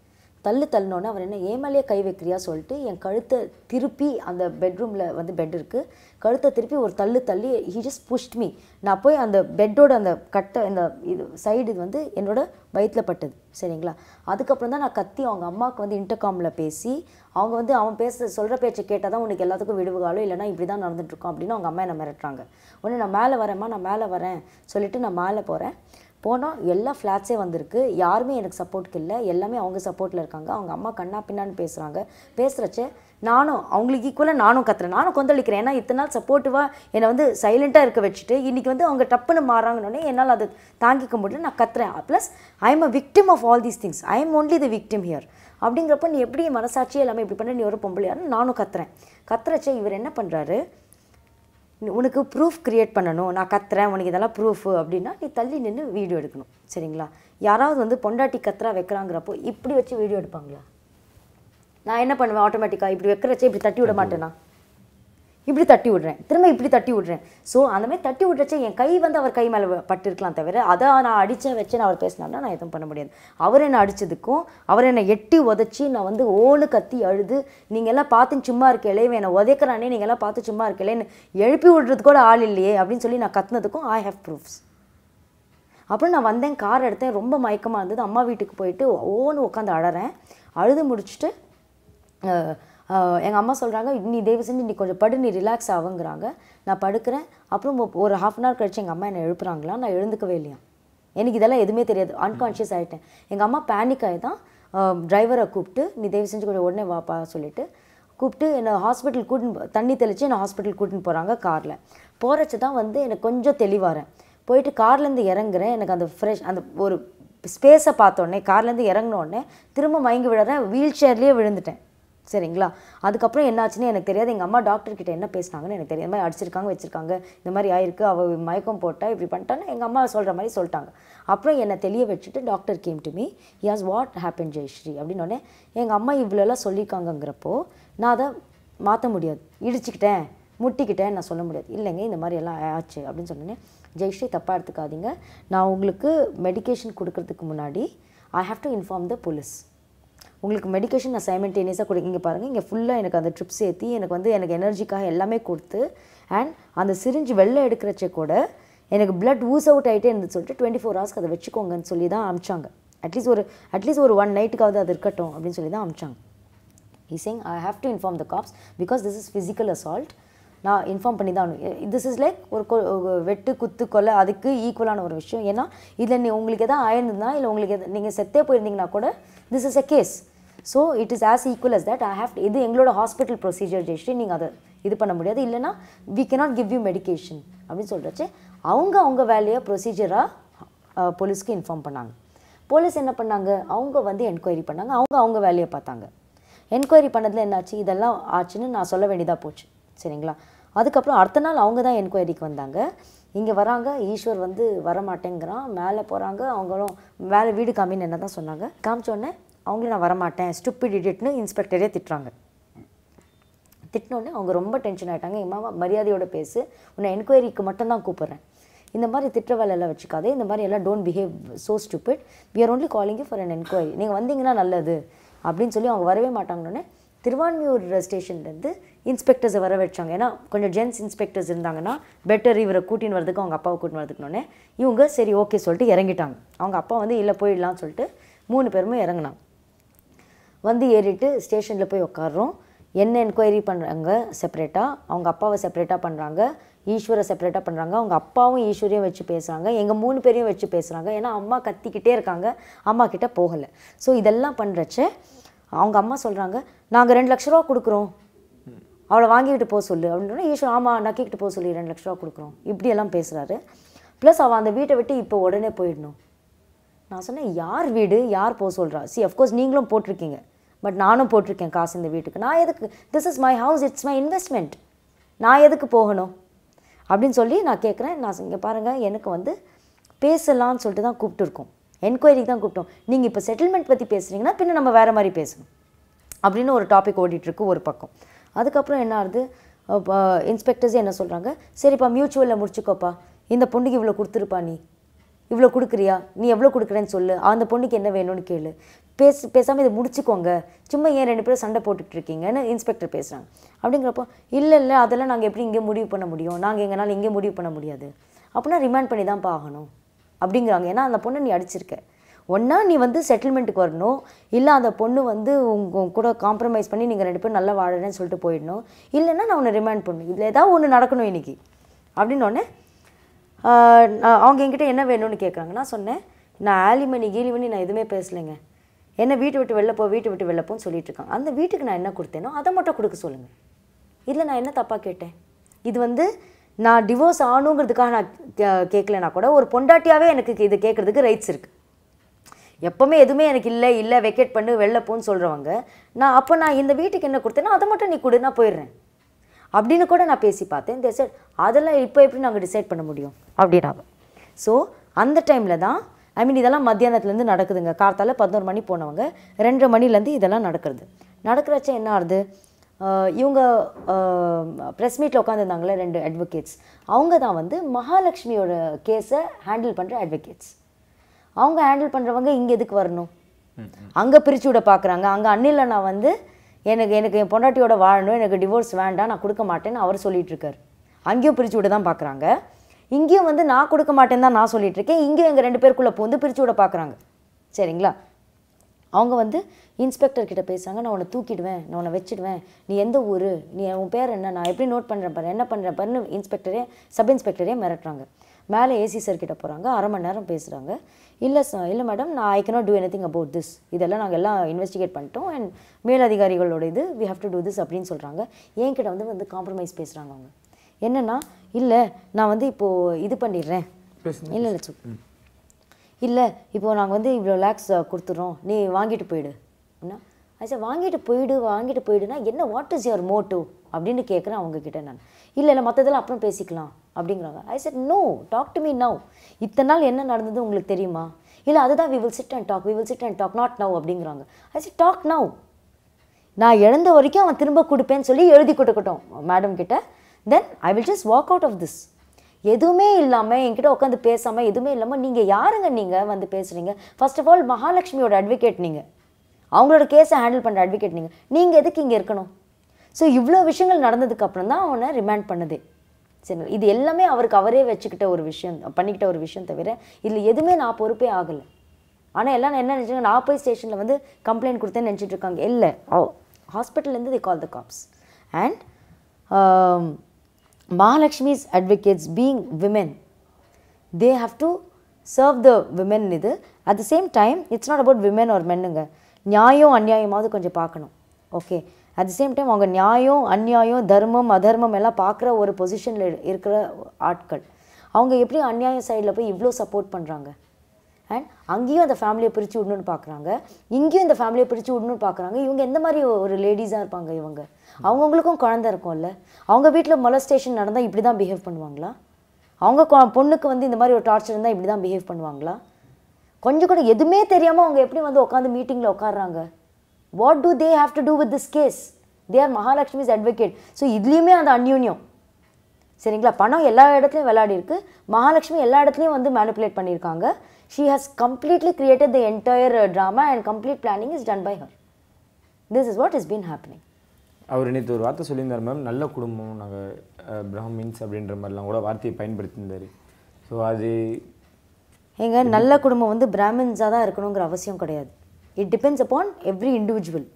தள்ளு தள்ளினோடனே அவர் என்ன ஏமாலையே கை வைக்கிறியா சொல்லிட்டு என் கழுத்தை திருப்பி அந்த பெட்ரூமில் வந்து பெட் இருக்குது கழுத்தை திருப்பி ஒரு தள்ளு தள்ளி ஹி ஜஸ்ட் புஷ்ட் மீ நான் போய் அந்த பெட்டோட அந்த கட்டை இந்த இது சைடு இது வந்து என்னோடய வயிற்றில் பட்டது சரிங்களா அதுக்கப்புறம் தான் நான் கத்தி அவங்க அம்மாவுக்கு வந்து இன்டர்காமில் பேசி அவங்க வந்து அவன் பேச சொல்கிற பேச்சை கேட்டால் தான் உனக்கு எல்லாத்துக்கும் விடுவுகாலும் இல்லைனா இப்படி தான் நடந்துட்டுருக்கோம் அப்படின்னு அவங்க அம்மா என்னை மிரட்டுறாங்க உடனே நான் மேலே வரேம்மா நான் மேலே வரேன் சொல்லிவிட்டு நான் மேலே போகிறேன் போனால் எல்லா ஃப்ளாட்ஸே வந்திருக்கு யாருமே எனக்கு சப்போர்ட்டுக்கு இல்லை எல்லாமே அவங்க சப்போர்ட்டில் இருக்காங்க அவங்க அம்மா கண்ணா பின்னான்னு பேசுகிறாங்க பேசுகிறச்சே நானும் அவங்களுக்கு ஈக்குவலாக நானும் கத்துறேன் நானும் கொந்தளிக்கிறேன் ஏன்னா இத்தனை நாள் சப்போர்ட்டிவாக என்னை வந்து சைலண்ட்டாக இருக்க வச்சுட்டு இன்றைக்கி வந்து அவங்க டப்புன்னு மாறாங்கன்னே என்னால் அதை தாங்கிக்க முடியல நான் கத்துறேன் plus I am a victim of all these things I am only the victim here அப்படிங்கிறப்ப நீ எப்படி மனசாட்சியே எல்லாமே இப்படி பண்ண நீ ஒரு பொம்பளையாருன்னு நானும் கத்துறேன் கத்துறச்சே இவர் என்ன பண்ணுறாரு உனக்கு ப்ரூஃப் க்ரியேட் பண்ணணும் நான் கத்துறேன் உனக்கு இதெல்லாம் ப்ரூஃப் அப்படின்னா நீ தள்ளி நின்று வீடியோ எடுக்கணும் சரிங்களா யாராவது வந்து பொண்டாட்டி கத்துறா வைக்கிறாங்கிறப்போ இப்படி வச்சு வீடியோ எடுப்பாங்களா நான் என்ன பண்ணுவேன் ஆட்டோமேட்டிக்காக இப்படி வைக்கிறச்சே இப்படி தட்டி விட மாட்டேனா இப்படி தட்டி விடுறேன் திரும்ப இப்படி தட்டி விடுறேன் ஸோ அந்த மாதிரி தட்டி விட்றச்ச என் கை வந்து அவர் கை மேலே பட்டிருக்கலாம் தவிர அதை நான் அடித்த நான் அவர் பேசினார்னா நான் எதுவும் பண்ண முடியாது அவர் என்னை அடித்ததுக்கும் அவர் என்னை எட்டி உதச்சி நான் வந்து ஓனு கத்தி அழுது நீங்கள் எல்லாம் பார்த்து சும்மா இருக்கலே என்னை உதைக்கிறானே நீங்கள் எல்லாம் பார்த்து சும்மா இருக்கலேன்னு எழுப்பி விடுறது கூட ஆள் இல்லையே அப்படின்னு சொல்லி நான் கத்துனதுக்கும் ஐ ஹேவ் ப்ரூஃப்ஸ் அப்புறம் நான் வந்தேன் கார் எடுத்தேன் ரொம்ப மயக்கமாக இருந்தது அம்மா வீட்டுக்கு போயிட்டு ஓன்னு உட்காந்து அழறேன் அழுது முடிச்சுட்டு எங்கள் அம்மா சொல்கிறாங்க நீ தயவு செஞ்சு நீ கொஞ்சம் படு நீ ரிலாக்ஸ் ஆகுங்கிறாங்க நான் படுக்கிறேன் அப்புறம் ஒரு ஹாஃப் அன் ஹவர் கழிச்சு எங்கள் அம்மா என்னை எழுப்புறாங்களா நான் எழுந்துக்கவே இல்லையா எனக்கு இதெல்லாம் எதுவுமே தெரியாது அன்கான்ஷியஸ் ஆகிட்டேன் எங்கள் அம்மா பேனிக் ஆகி தான் டிரைவரை கூப்பிட்டு நீ தயவு செஞ்சு கொஞ்சம் உடனே வாப்பா சொல்லிவிட்டு கூப்பிட்டு என்னை ஹாஸ்பிட்டல் கூட்டின்னு தண்ணி தெளித்து என்னை ஹாஸ்பிட்டல் கூட்டின்னு போகிறாங்க காரில் போகிறச்சு தான் வந்து எனக்கு கொஞ்சம் தெளிவாகிறேன் போயிட்டு கார்லேருந்து இறங்குறேன் எனக்கு அந்த ஃப்ரெஷ் அந்த ஒரு ஸ்பேஸை பார்த்தோன்னே கார்லேருந்து இறங்கினோடனே திரும்ப மயங்கி விடுறேன் வீல் சேர்லேயே விழுந்துட்டேன் சரிங்களா அதுக்கப்புறம் என்னாச்சுன்னு எனக்கு தெரியாது எங்கள் அம்மா டாக்டர்கிட்ட என்ன பேசினாங்கன்னு எனக்கு தெரியும் மாதிரி அடிச்சிருக்காங்க வச்சுருக்காங்க இந்த மாதிரி ஆயிருக்கு அவள் மயக்கம் போட்டால் இப்படி பண்ணிட்டான்னு எங்கள் அம்மா சொல்கிற மாதிரி சொல்லிட்டாங்க அப்புறம் என்னை தெளிய வச்சுட்டு doctor came to me has what happen Jayashree அப்படின்னோடனே எங்கள் அம்மா இவ்வளோலாம் சொல்லியிருக்காங்கிறப்போ நான் அதை மாற்ற முடியாது இடிச்சுக்கிட்டேன் முட்டிக்கிட்டேன் நான் சொல்ல முடியாது இல்லைங்க இந்த மாதிரி எல்லாம் ஆச்சு அப்படின்னு சொன்னோன்னே ஜெய்ஸ்ரீ தப்பாக எடுத்துக்காதீங்க நான் உங்களுக்கு மெடிக்கேஷன் கொடுக்கறதுக்கு முன்னாடி I have to inform the police உங்களுக்கு மெடிக்கேஷன் நான் சைமன்டேனியஸாக கொடுக்கிங்க பாருங்கள் இங்கே ஃபுல்லாக எனக்கு அந்த ட்ரிப்ஸ் ஏற்றி எனக்கு வந்து எனக்கு எனர்ஜிக்காக எல்லாமே கொடுத்து அண்ட் அந்த சிரிஞ்சு வெளில எடுக்கிறச்சே கூட எனக்கு பிளட் ஊஸ் அவுட் ஆகிட்டே இருந்து சொல்லிட்டு டுவெண்ட்டி ஃபோர் ஹவர்ஸ்க்கு அதை வச்சுக்கோங்கன்னு சொல்லி தான் அமிச்சாங்க அட்லீஸ்ட் ஒரு அட்லீஸ்ட் ஒரு ஒன் நைட்டுக்காவது அது இருக்கட்டும் அப்படின்னு சொல்லி தான் அமிச்சாங்க ஈ சிங் I have to inform the cops because this is physical assault நான் இன்ஃபார்ம் பண்ணி தான் திஸ் இஸ் லைக் ஒரு வெட்டு குத்து கொலை அதுக்கு ஈக்குவலான ஒரு விஷயம் ஏன்னா இதில் நீ உங்களுக்கு எதாவது ஆயிருந்ததுன்னா இல்லை உங்களுக்கு நீங்கள் செத்தே போயிருந்தீங்கன்னா கூட this is a case so it is as equal as that I have இது எங்களோட ஹாஸ்பிட்டல் ப்ரொசீஜர் ஜெயஸ்ரீ நீங்கள் அதை இது பண்ண முடியாது இல்லைனா we cannot give you medication அப்படின்னு சொல்கிறச்சு அவங்க அவங்க வேலையை ப்ரொசீஜராக போலீஸ்க்கு இன்ஃபார்ம் பண்ணாங்க போலீஸ் என்ன பண்ணாங்க அவங்க வந்து என்கொயரி பண்ணாங்க அவங்க அவங்க வேலையை பார்த்தாங்க என்கொயரி பண்ணதில் என்னாச்சு இதெல்லாம் ஆச்சுன்னு நான் சொல்ல வேண்டியதாக போச்சு சரிங்களா அதுக்கப்புறம் அடுத்த நாள் அவங்க தான் என்கொயரிக்கு வந்தாங்க இங்கே வராங்க ஈஸ்வர் வந்து வரமாட்டேங்கிறான் மேலே போகிறாங்க அவங்களும் வேலை வீடு காமின்னு என்ன தான் சொன்னாங்க காமிச்சோடனே அவங்களும் நான் வரமாட்டேன் ஸ்டூப்பிட் இடிட்னு இன்ஸ்பெக்டரே திட்டுறாங்க திட்டினோடனே அவங்க ரொம்ப டென்ஷன் ஆகிட்டாங்க என் மாமா மரியாதையோட பேசு உன்னை என்கொயரிக்கு மட்டும்தான் கூப்பிட்றேன் இந்த மாதிரி திட்ட வேலையெல்லாம் வச்சுக்காதே இந்த மாதிரி எல்லாம் don't behave so stupid we are only calling for an enquiry நீங்கள் வந்தீங்கன்னா நல்லது அப்படின்னு சொல்லி அவங்க வரவே மாட்டாங்கன்னொடனே திருவான்மியூர் ஸ்டேஷன்லேருந்து இன்ஸ்பெக்டர்ஸை வர வச்சாங்க ஏன்னா கொஞ்சம் ஜென்ஸ் இன்ஸ்பெக்டர்ஸ் இருந்தாங்கன்னா பெட்டர் இவரை கூட்டின்னு வரதுக்கு அவங்க அப்பாவை கூட்டின்னு வரதுக்குனோடனே இவங்க சரி ஓகே சொல்லிட்டு இறங்கிட்டாங்க அவங்க அப்பா வந்து இல்லை போயிடலாம்னு சொல்லிட்டு மூணு பேருமே இறங்கினாங்க வந்து ஏறிட்டு ஸ்டேஷனில் போய் உட்காடுறோம் என்ன என்கொயரி பண்ணுறாங்க செப்ரேட்டாக அவங்க அப்பாவை செப்ரேட்டாக பண்ணுறாங்க ஈஸ்வரை செப்ரேட்டாக பண்ணுறாங்க அவங்க அப்பாவும் ஈஸ்வரையும் வச்சு பேசுகிறாங்க எங்கள் மூணு பேரையும் வச்சு பேசுகிறாங்க ஏன்னா அம்மா கத்திக்கிட்டே இருக்காங்க அம்மா கிட்டே போகலை ஸோ இதெல்லாம் பண்ணுறச்ச அவங்க அம்மா சொல்கிறாங்க நாங்கள் ரெண்டு லட்ச ரூபா கொடுக்குறோம் அவளை வாங்கிக்கிட்டு போக சொல்லு அப்படின்னா ஈஸ்வர் ஆமாம் நக்கிக்கிட்டு போக சொல்லி ரெண்டு லட்ச ரூபா கொடுக்குறோம் இப்படியெல்லாம் பேசுகிறாரு ப்ளஸ் அவள் அந்த வீட்டை விட்டு இப்போ உடனே போயிடணும் நான் சொன்னேன் யார் வீடு யார் போக சொல்கிறா சி அஃப்கோர்ஸ் நீங்களும் போட்டிருக்கீங்க பட் நானும் போட்டிருக்கேன் காசு இந்த வீட்டுக்கு நான் எதுக்கு this is my house it's my investment நான் எதுக்கு போகணும் அப்படின்னு சொல்லி நான் கேட்குறேன் நான் இங்கே பாருங்கள் எனக்கு வந்து பேசலான்னு சொல்லிட்டு தான் கூப்பிட்டுருக்கோம் என்கொயரிக்கு தான் கூப்பிட்டோம் நீங்கள் இப்போ செட்டில்மெண்ட் பற்றி பேசுகிறீங்கன்னா பின்ன நம்ம வேறு மாதிரி பேசணும் அப்படின்னு ஒரு டாபிக் ஓடிட்டுருக்கு ஒரு பக்கம் அதுக்கப்புறம் என்ன ஆகுது இன்ஸ்பெக்டர்ஸே என்ன சொல்கிறாங்க சரிப்பா மியூச்சுவலில் முடிச்சுக்கோப்பா இந்த பொண்ணுக்கு இவ்வளோ கொடுத்துருப்பா நீ இவ்வளோ கொடுக்குறியா நீ எவ்வளோ கொடுக்குறேன்னு சொல்லு அந்த பொண்ணுக்கு என்ன வேணும்னு கேளு பேசு பேசாமல் இதை முடிச்சுக்கோங்க சும்மா ஏன் ரெண்டு பேரும் சண்டை போட்டுட்டு இருக்கீங்கன்னு இன்ஸ்பெக்டர் பேசுகிறாங்க அப்படிங்கிறப்போ இல்லை இல்லை அதெல்லாம் நாங்கள் எப்படி இங்கே முடிவு பண்ண முடியும் நாங்கள் எங்கனால இங்கே முடிவு பண்ண முடியாது அப்படின்னா ரிமாண்ட் பண்ணி தான் பார்க்கணும் அப்படிங்கிறாங்க ஏன்னா அந்த பொண்ணை நீ அடிச்சிருக்க ஒன்றா நீ வந்து செட்டில்மெண்ட்டுக்கு வரணும் இல்லை அந்த பொண்ணு வந்து உங்க கூட காம்ப்ரமைஸ் பண்ணி நீங்கள் ரெண்டு பேரும் நல்லா வாழறேன்னு சொல்லிட்டு போயிடணும் இல்லைன்னா நான் உன்னை ரிமைண்ட் பண்ணணும் இதில் ஏதாவது ஒன்று நடக்கணும் இன்றைக்கி அப்படின்னோடனே அவங்க என்கிட்ட என்ன வேணும்னு கேட்குறாங்க நான் சொன்னேன் நான் ஆலிமணி கீலிமணி நான் எதுவுமே பேசலைங்க என்னை வீட்டு விட்டு வெளில போ வீட்டு விட்டு வெளில போன்னு சொல்லிட்டு இருக்காங்க அந்த வீட்டுக்கு நான் என்ன கொடுத்தேனோ அதை மட்டும் கொடுக்க சொல்லுங்கள் இதில் நான் என்ன தப்பாக கேட்டேன் இது வந்து நான் டிவோர்ஸ் ஆணுங்கிறதுக்காக நான் கேட்கலனா கூட ஒரு பொண்டாட்டியாகவே எனக்கு இதை கேட்குறதுக்கு ரைட்ஸ் இருக்குது எப்போவுமே எதுவுமே எனக்கு இல்லை இல்லை வெக்கேட் பண்ணு வெளில போன்னு சொல்கிறவங்க நான் அப்போ நான் இந்த வீட்டுக்கு என்ன கொடுத்தேன்னா அதை மட்டும் நீ கொடு நான் போயிடுறேன் அப்படின்னு கூட நான் பேசி பார்த்தேன் தே அதெல்லாம் இப்போ எப்படி நாங்கள் டிசைட் பண்ண முடியும் அப்படின்னா ஸோ அந்த டைமில் தான் ஐ மீன் இதெல்லாம் மத்தியானத்துலேருந்து நடக்குதுங்க கார்த்தால பதினோரு மணி போனவங்க ரெண்டரை மணிலேருந்து இதெல்லாம் நடக்கிறது நடக்கிறச்ச என்ன ஆகுது இவங்க ப்ரெஸ் மீட்டில் உட்காந்துருந்தாங்களே ரெண்டு அட்வொகேட்ஸ் அவங்க தான் வந்து மகாலட்சுமியோட கேஸை ஹேண்டில் பண்ணுற அட்வொகேட்ஸ் அவங்க ஹேண்டில் பண்ணுறவங்க இங்கே எதுக்கு வரணும் அங்கே பிரித்து விட பார்க்குறாங்க அங்கே அண்ணில் நான் வந்து எனக்கு எனக்கு என் பொண்டாட்டியோட வாழணும் எனக்கு டிவோர்ஸ் வேண்டாம் நான் கொடுக்க மாட்டேன்னு அவர் சொல்லிகிட்ருக்கார் அங்கேயும் பிரித்து விட தான் பார்க்குறாங்க இங்கேயும் வந்து நான் கொடுக்க மாட்டேன்னு தான் நான் சொல்லிகிட்ருக்கேன் இங்கேயும் எங்கள் ரெண்டு பேருக்குள்ளே பூந்து பிரித்து விட பார்க்குறாங்க சரிங்களா அவங்க வந்து இன்ஸ்பெக்டர் கிட்ட பேசுகிறாங்க நான் உன்னை தூக்கிடுவேன் நான் உன்னை வச்சிடுவேன் நீ எந்த ஊர் நீ உன் பேர் என்ன நான் எப்படி நோட் பண்ணுறேன் பாரு என்ன பண்ணுறேன் பாருன்னு இன்ஸ்பெக்டரே சப் இன்ஸ்பெக்டரே மிரட்டுறாங்க மேலே ஏசி சார் கிட்ட போகிறாங்க அரை மணி நேரம் பேசுகிறாங்க இல்லை சார் இல்லை மேடம் நான் I cannot do any thing about this இதெல்லாம் நாங்கள் எல்லாம் இன்வெஸ்டிகேட் பண்ணிட்டோம் அண்ட் மேலதிகாரிகளோட இது we have to do this அப்படின்னு சொல்கிறாங்க என்கிட்ட வந்து வந்து காம்ப்ரமைஸ் பேசுகிறாங்க அவங்க என்னென்னா இல்லை நான் வந்து இப்போது இது பண்ணிடுறேன் இல்லை இல்லை இல்லை இப்போது நாங்கள் வந்து இவ்வளோ லேக்ஸ் கொடுத்துட்றோம் நீ வாங்கிட்டு போயிடு என்ன ஆச்சா வாங்கிட்டு போயிடு வாங்கிட்டு போயிடுனா என்ன வாட் இஸ் யுவர் மோட்டிவ் அப்படின்னு கேட்குறேன் அவங்கக்கிட்ட நான் இல்லை இல்லை மற்றதெல்லாம் அப்புறம் பேசிக்கலாம் அப்படிங்கிறாங்க I said no talk to me now இத்தனை நாள் என்ன நடந்தது உங்களுக்கு தெரியுமா இல்லை அதுதான் we will sit and talk we will sit and talk not now அப்படிங்கிறாங்க ஐ சட் டாக் நவ் நான் இழந்த வரைக்கும் அவன் திரும்ப கொடுப்பேன்னு சொல்லி எழுதி கொடுக்கட்டும் மேடம் கிட்ட then I will just walk out of this எதுவுமே இல்லாமல் என்கிட்ட உட்காந்து பேசாமல் எதுவுமே இல்லாமல் நீங்கள் யாருங்க நீங்கள் வந்து பேசுகிறீங்க ஃபர்ஸ்ட் ஆஃப் ஆல் மகாலட்சுமியோட அட்வொகேட் நீங்கள் அவங்களோட கேஸை ஹேண்டில் பண்ணுற அட்வொகேட் நீங்கள் நீங்கள் எதுக்கு இங்கே இருக்கணும் ஸோ இவ்வளோ விஷயங்கள் நடந்ததுக்கு அப்புறம் தான் அவனை ரிமாண்ட் பண்ணுது சரி இது எல்லாமே அவருக்கு அவரே வச்சுக்கிட்ட ஒரு விஷயம் பண்ணிக்கிட்ட ஒரு விஷயம் தவிர இதில் எதுவுமே நான் பொறுப்பே ஆகலை ஆனால் எல்லாம் என்ன நினச்சாங்க நான் போய் ஸ்டேஷனில் வந்து கம்ப்ளைண்ட் கொடுத்தேன்னு நினச்சிட்டு இருக்காங்க இல்லை ஹாஸ்பிட்டல்லேருந்து the call the cops and Mahalakshmi's advocates being women they have to serve the women இது at the same time it's not about women ஒரு மென்னுங்க நியாயம் அந்நியாயமாவது கொஞ்சம் பார்க்கணும் okay at the same time அவங்க நியாயம் அந்நியாயம் தர்மம் அதர்மம் எல்லாம் பார்க்குற ஒரு பொசிஷனில் இருக்கிற ஆட்கள் அவங்க எப்படி அந்நியாய சைடில் போய் இவ்வளோ சப்போர்ட் பண்ணுறாங்க அண்ட் அங்கேயும் அந்த ஃபேமிலியை பிரித்து விடணுன்னு பார்க்குறாங்க இங்கேயும் இந்த ஃபேமிலியை பிரித்து விடணுன்னு பார்க்குறாங்க இவங்க எந்த மாதிரி ஒரு லேடிஸாக இருப்பாங்க இவங்க அவங்கவுங்களுக்கும் குழந்த இருக்கும்ல அவங்க வீட்டில் மொலஸ்டேஷன் நடந்தால் இப்படி தான் பிஹேவ் பண்ணுவாங்களா அவங்க பொண்ணுக்கு வந்து இந்த மாதிரி ஒரு டார்ச்சர் இருந்தால் இப்படி தான் பிஹேவ் பண்ணுவாங்களா கொஞ்சம் கூட எதுவுமே தெரியாமல் அவங்க எப்படி வந்து உட்காந்து மீட்டிங்கில் உட்காடுறாங்க what do they have to do with this case they are Mahalakshmi's advocate so இதுலேயுமே அந்த அன்யூன்யம் சரிங்களா பணம் எல்லா இடத்துலையும் விளாடி இருக்கு மகாலட்சுமி எல்லா இடத்துலையும் வந்து மேனிப்புலேட் பண்ணியிருக்காங்க she has completely created the entire drama and complete planning is done by her this is what is been happening அவர் நேற்று ஒரு வார்த்தை சொல்லியிருந்தார் மேம் நல்ல குடும்பம் நாங்கள் பிராமின்ஸ் அப்படின்ற மாதிரிலாம் கூட வார்த்தையை பயன்படுத்தியிருந்தார் ஸோ அது எங்க நல்ல குடும்பம் வந்து பிராமின்ஸாக தான் இருக்கணுங்கிற அவசியம் கிடையாது it depends upon every individual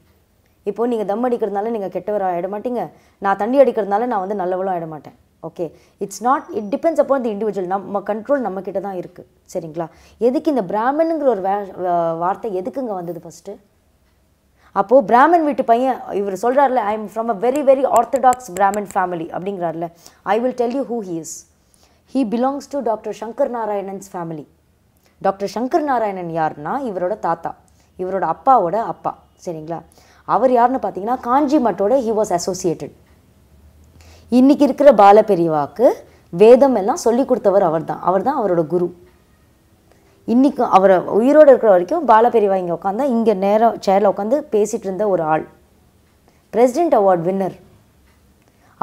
இப்போது நீங்கள் தம் அடிக்கிறதுனால நீங்கள் கெட்டவராக ஆகிட மாட்டீங்க நான் தண்ணி அடிக்கிறதுனால நான் வந்து நல்லவளும் ஆகிட மாட்டேன் okay it's not it depends upon the individual நம்ம கண்ட்ரோல் நம்மக்கிட்ட தான் இருக்குது சரிங்களா எதுக்கு இந்த பிராமின்ங்கிற ஒரு வே வார்த்தை எதுக்குங்க வந்தது ஃபஸ்ட்டு அப்போது பிராமன் வீட்டு பையன் இவர் சொல்கிறார்ல I am from a very very orthodox Brahmin family அப்படிங்கிறார்ல I will tell you who he is he belongs to doctor Shankar Narayanan's family doctor Shankar Narayanan யாருன்னா இவரோட தாத்தா இவரோட அப்பாவோட அப்பா சரிங்களா அவர் யாருன்னு பார்த்தீங்கன்னா காஞ்சி மட்டோட ஹி வாஸ் அசோசியேட்டட் இன்றைக்கி இருக்கிற பால பெரியவாக்கு வேதம் எல்லாம் சொல்லி கொடுத்தவர் அவர் தான் அவர் தான் அவரோட குரு இன்றைக்கும் அவரை உயிரோடு இருக்கிற வரைக்கும் பாலபெரிவா இங்கே உட்காந்தா இங்கே நேரம் சேரில் உட்காந்து பேசிகிட்டு இருந்த ஒரு ஆள் பிரசிடெண்ட் அவார்ட் வின்னர்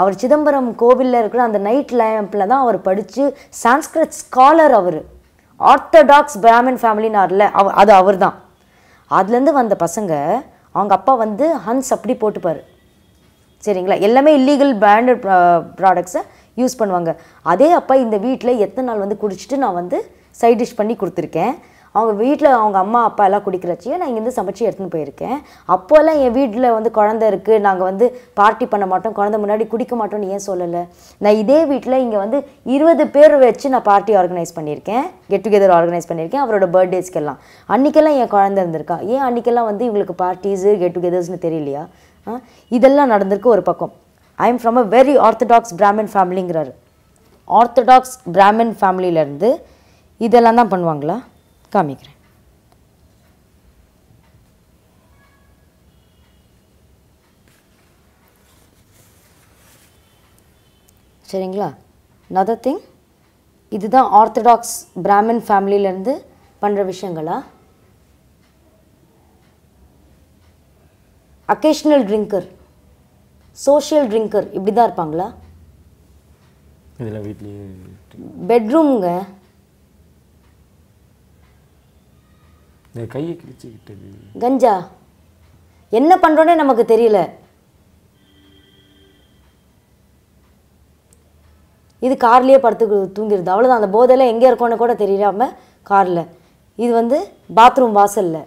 அவர் சிதம்பரம் கோவிலில் இருக்கிற அந்த நைட் லேம்பில் தான் அவர் படித்து சான்ஸ்கிரத் ஸ்காலர் அவர் ஆர்த்தடாக்ஸ் பிராமின் ஃபேமிலினார்ல அவ அது அவர் தான் அதுலேருந்து வந்த பசங்க அவங்க அப்பா வந்து ஹன்ஸ் அப்படி போட்டுப்பார் சரிங்களா எல்லாமே இல்லீகல் பிராண்டட் ப்ராடக்ட்ஸை யூஸ் பண்ணுவாங்க அதே அப்பா இந்த வீட்டில் எத்தனை நாள் வந்து குடிச்சிட்டு நான் வந்து சைட் டிஷ் பண்ணி கொடுத்துருக்கேன் அவங்க வீட்டில் அவங்க அம்மா அப்பா எல்லாம் குடிக்கிறச்சியும் நான் இங்கேருந்து சமைச்சி எடுத்துன்னு போயிருக்கேன் அப்போல்லாம் என் வீட்டில் வந்து குழந்த இருக்குது நாங்கள் வந்து பார்ட்டி பண்ண மாட்டோம் குழந்த முன்னாடி குடிக்க மாட்டோம்னு ஏன் சொல்லலை நான் இதே வீட்டில் இங்கே வந்து இருபது பேர் வச்சு நான் பார்ட்டி ஆர்கனைஸ் பண்ணியிருக்கேன் கெட் டுகெதர் ஆர்கனைஸ் பண்ணியிருக்கேன் அவரோட பர்த்டேஸ்க்கெல்லாம் அன்றைக்கெல்லாம் என் குழந்த இருந்திருக்கா ஏன் அன்றைக்கெல்லாம் வந்து இவங்களுக்கு பார்ட்டிஸு கெட் டுகெதர்ஸ்னு தெரியலையா இதெல்லாம் நடந்திருக்கு ஒரு பக்கம் I am from a very orthodox Brahmin ஃபேமிலிங்கிறார் ஆர்த்தடாக்ஸ் பிராமின் ஃபேமிலியிலேருந்து இதெல்லாம் தான் பண்ணுவாங்களா காமிக்கிறேன் சரிங்களா நதர் திங் இதுதான் ஆர்த்தடாக்ஸ் பிராமின் ஃபேமிலியிலேருந்து பண்ணுற விஷயங்களா அக்கேஷ்னல் ட்ரிங்கர் சோஷியல் ட்ரிங்கர் இப்படி தான் இருப்பாங்களா பெட்ரூம்ங்க இந்த கையை கிழிச்சுக்கிட்டது கஞ்சா என்ன பண்ணுறோன்னே நமக்கு தெரியல இது கார்லேயே படுத்து தூங்கிடுது அவ்வளோதான் அந்த போதையில் எங்கே இருக்கோன்னு கூட தெரியாமல் காரில் இது வந்து பாத்ரூம் வாசலில்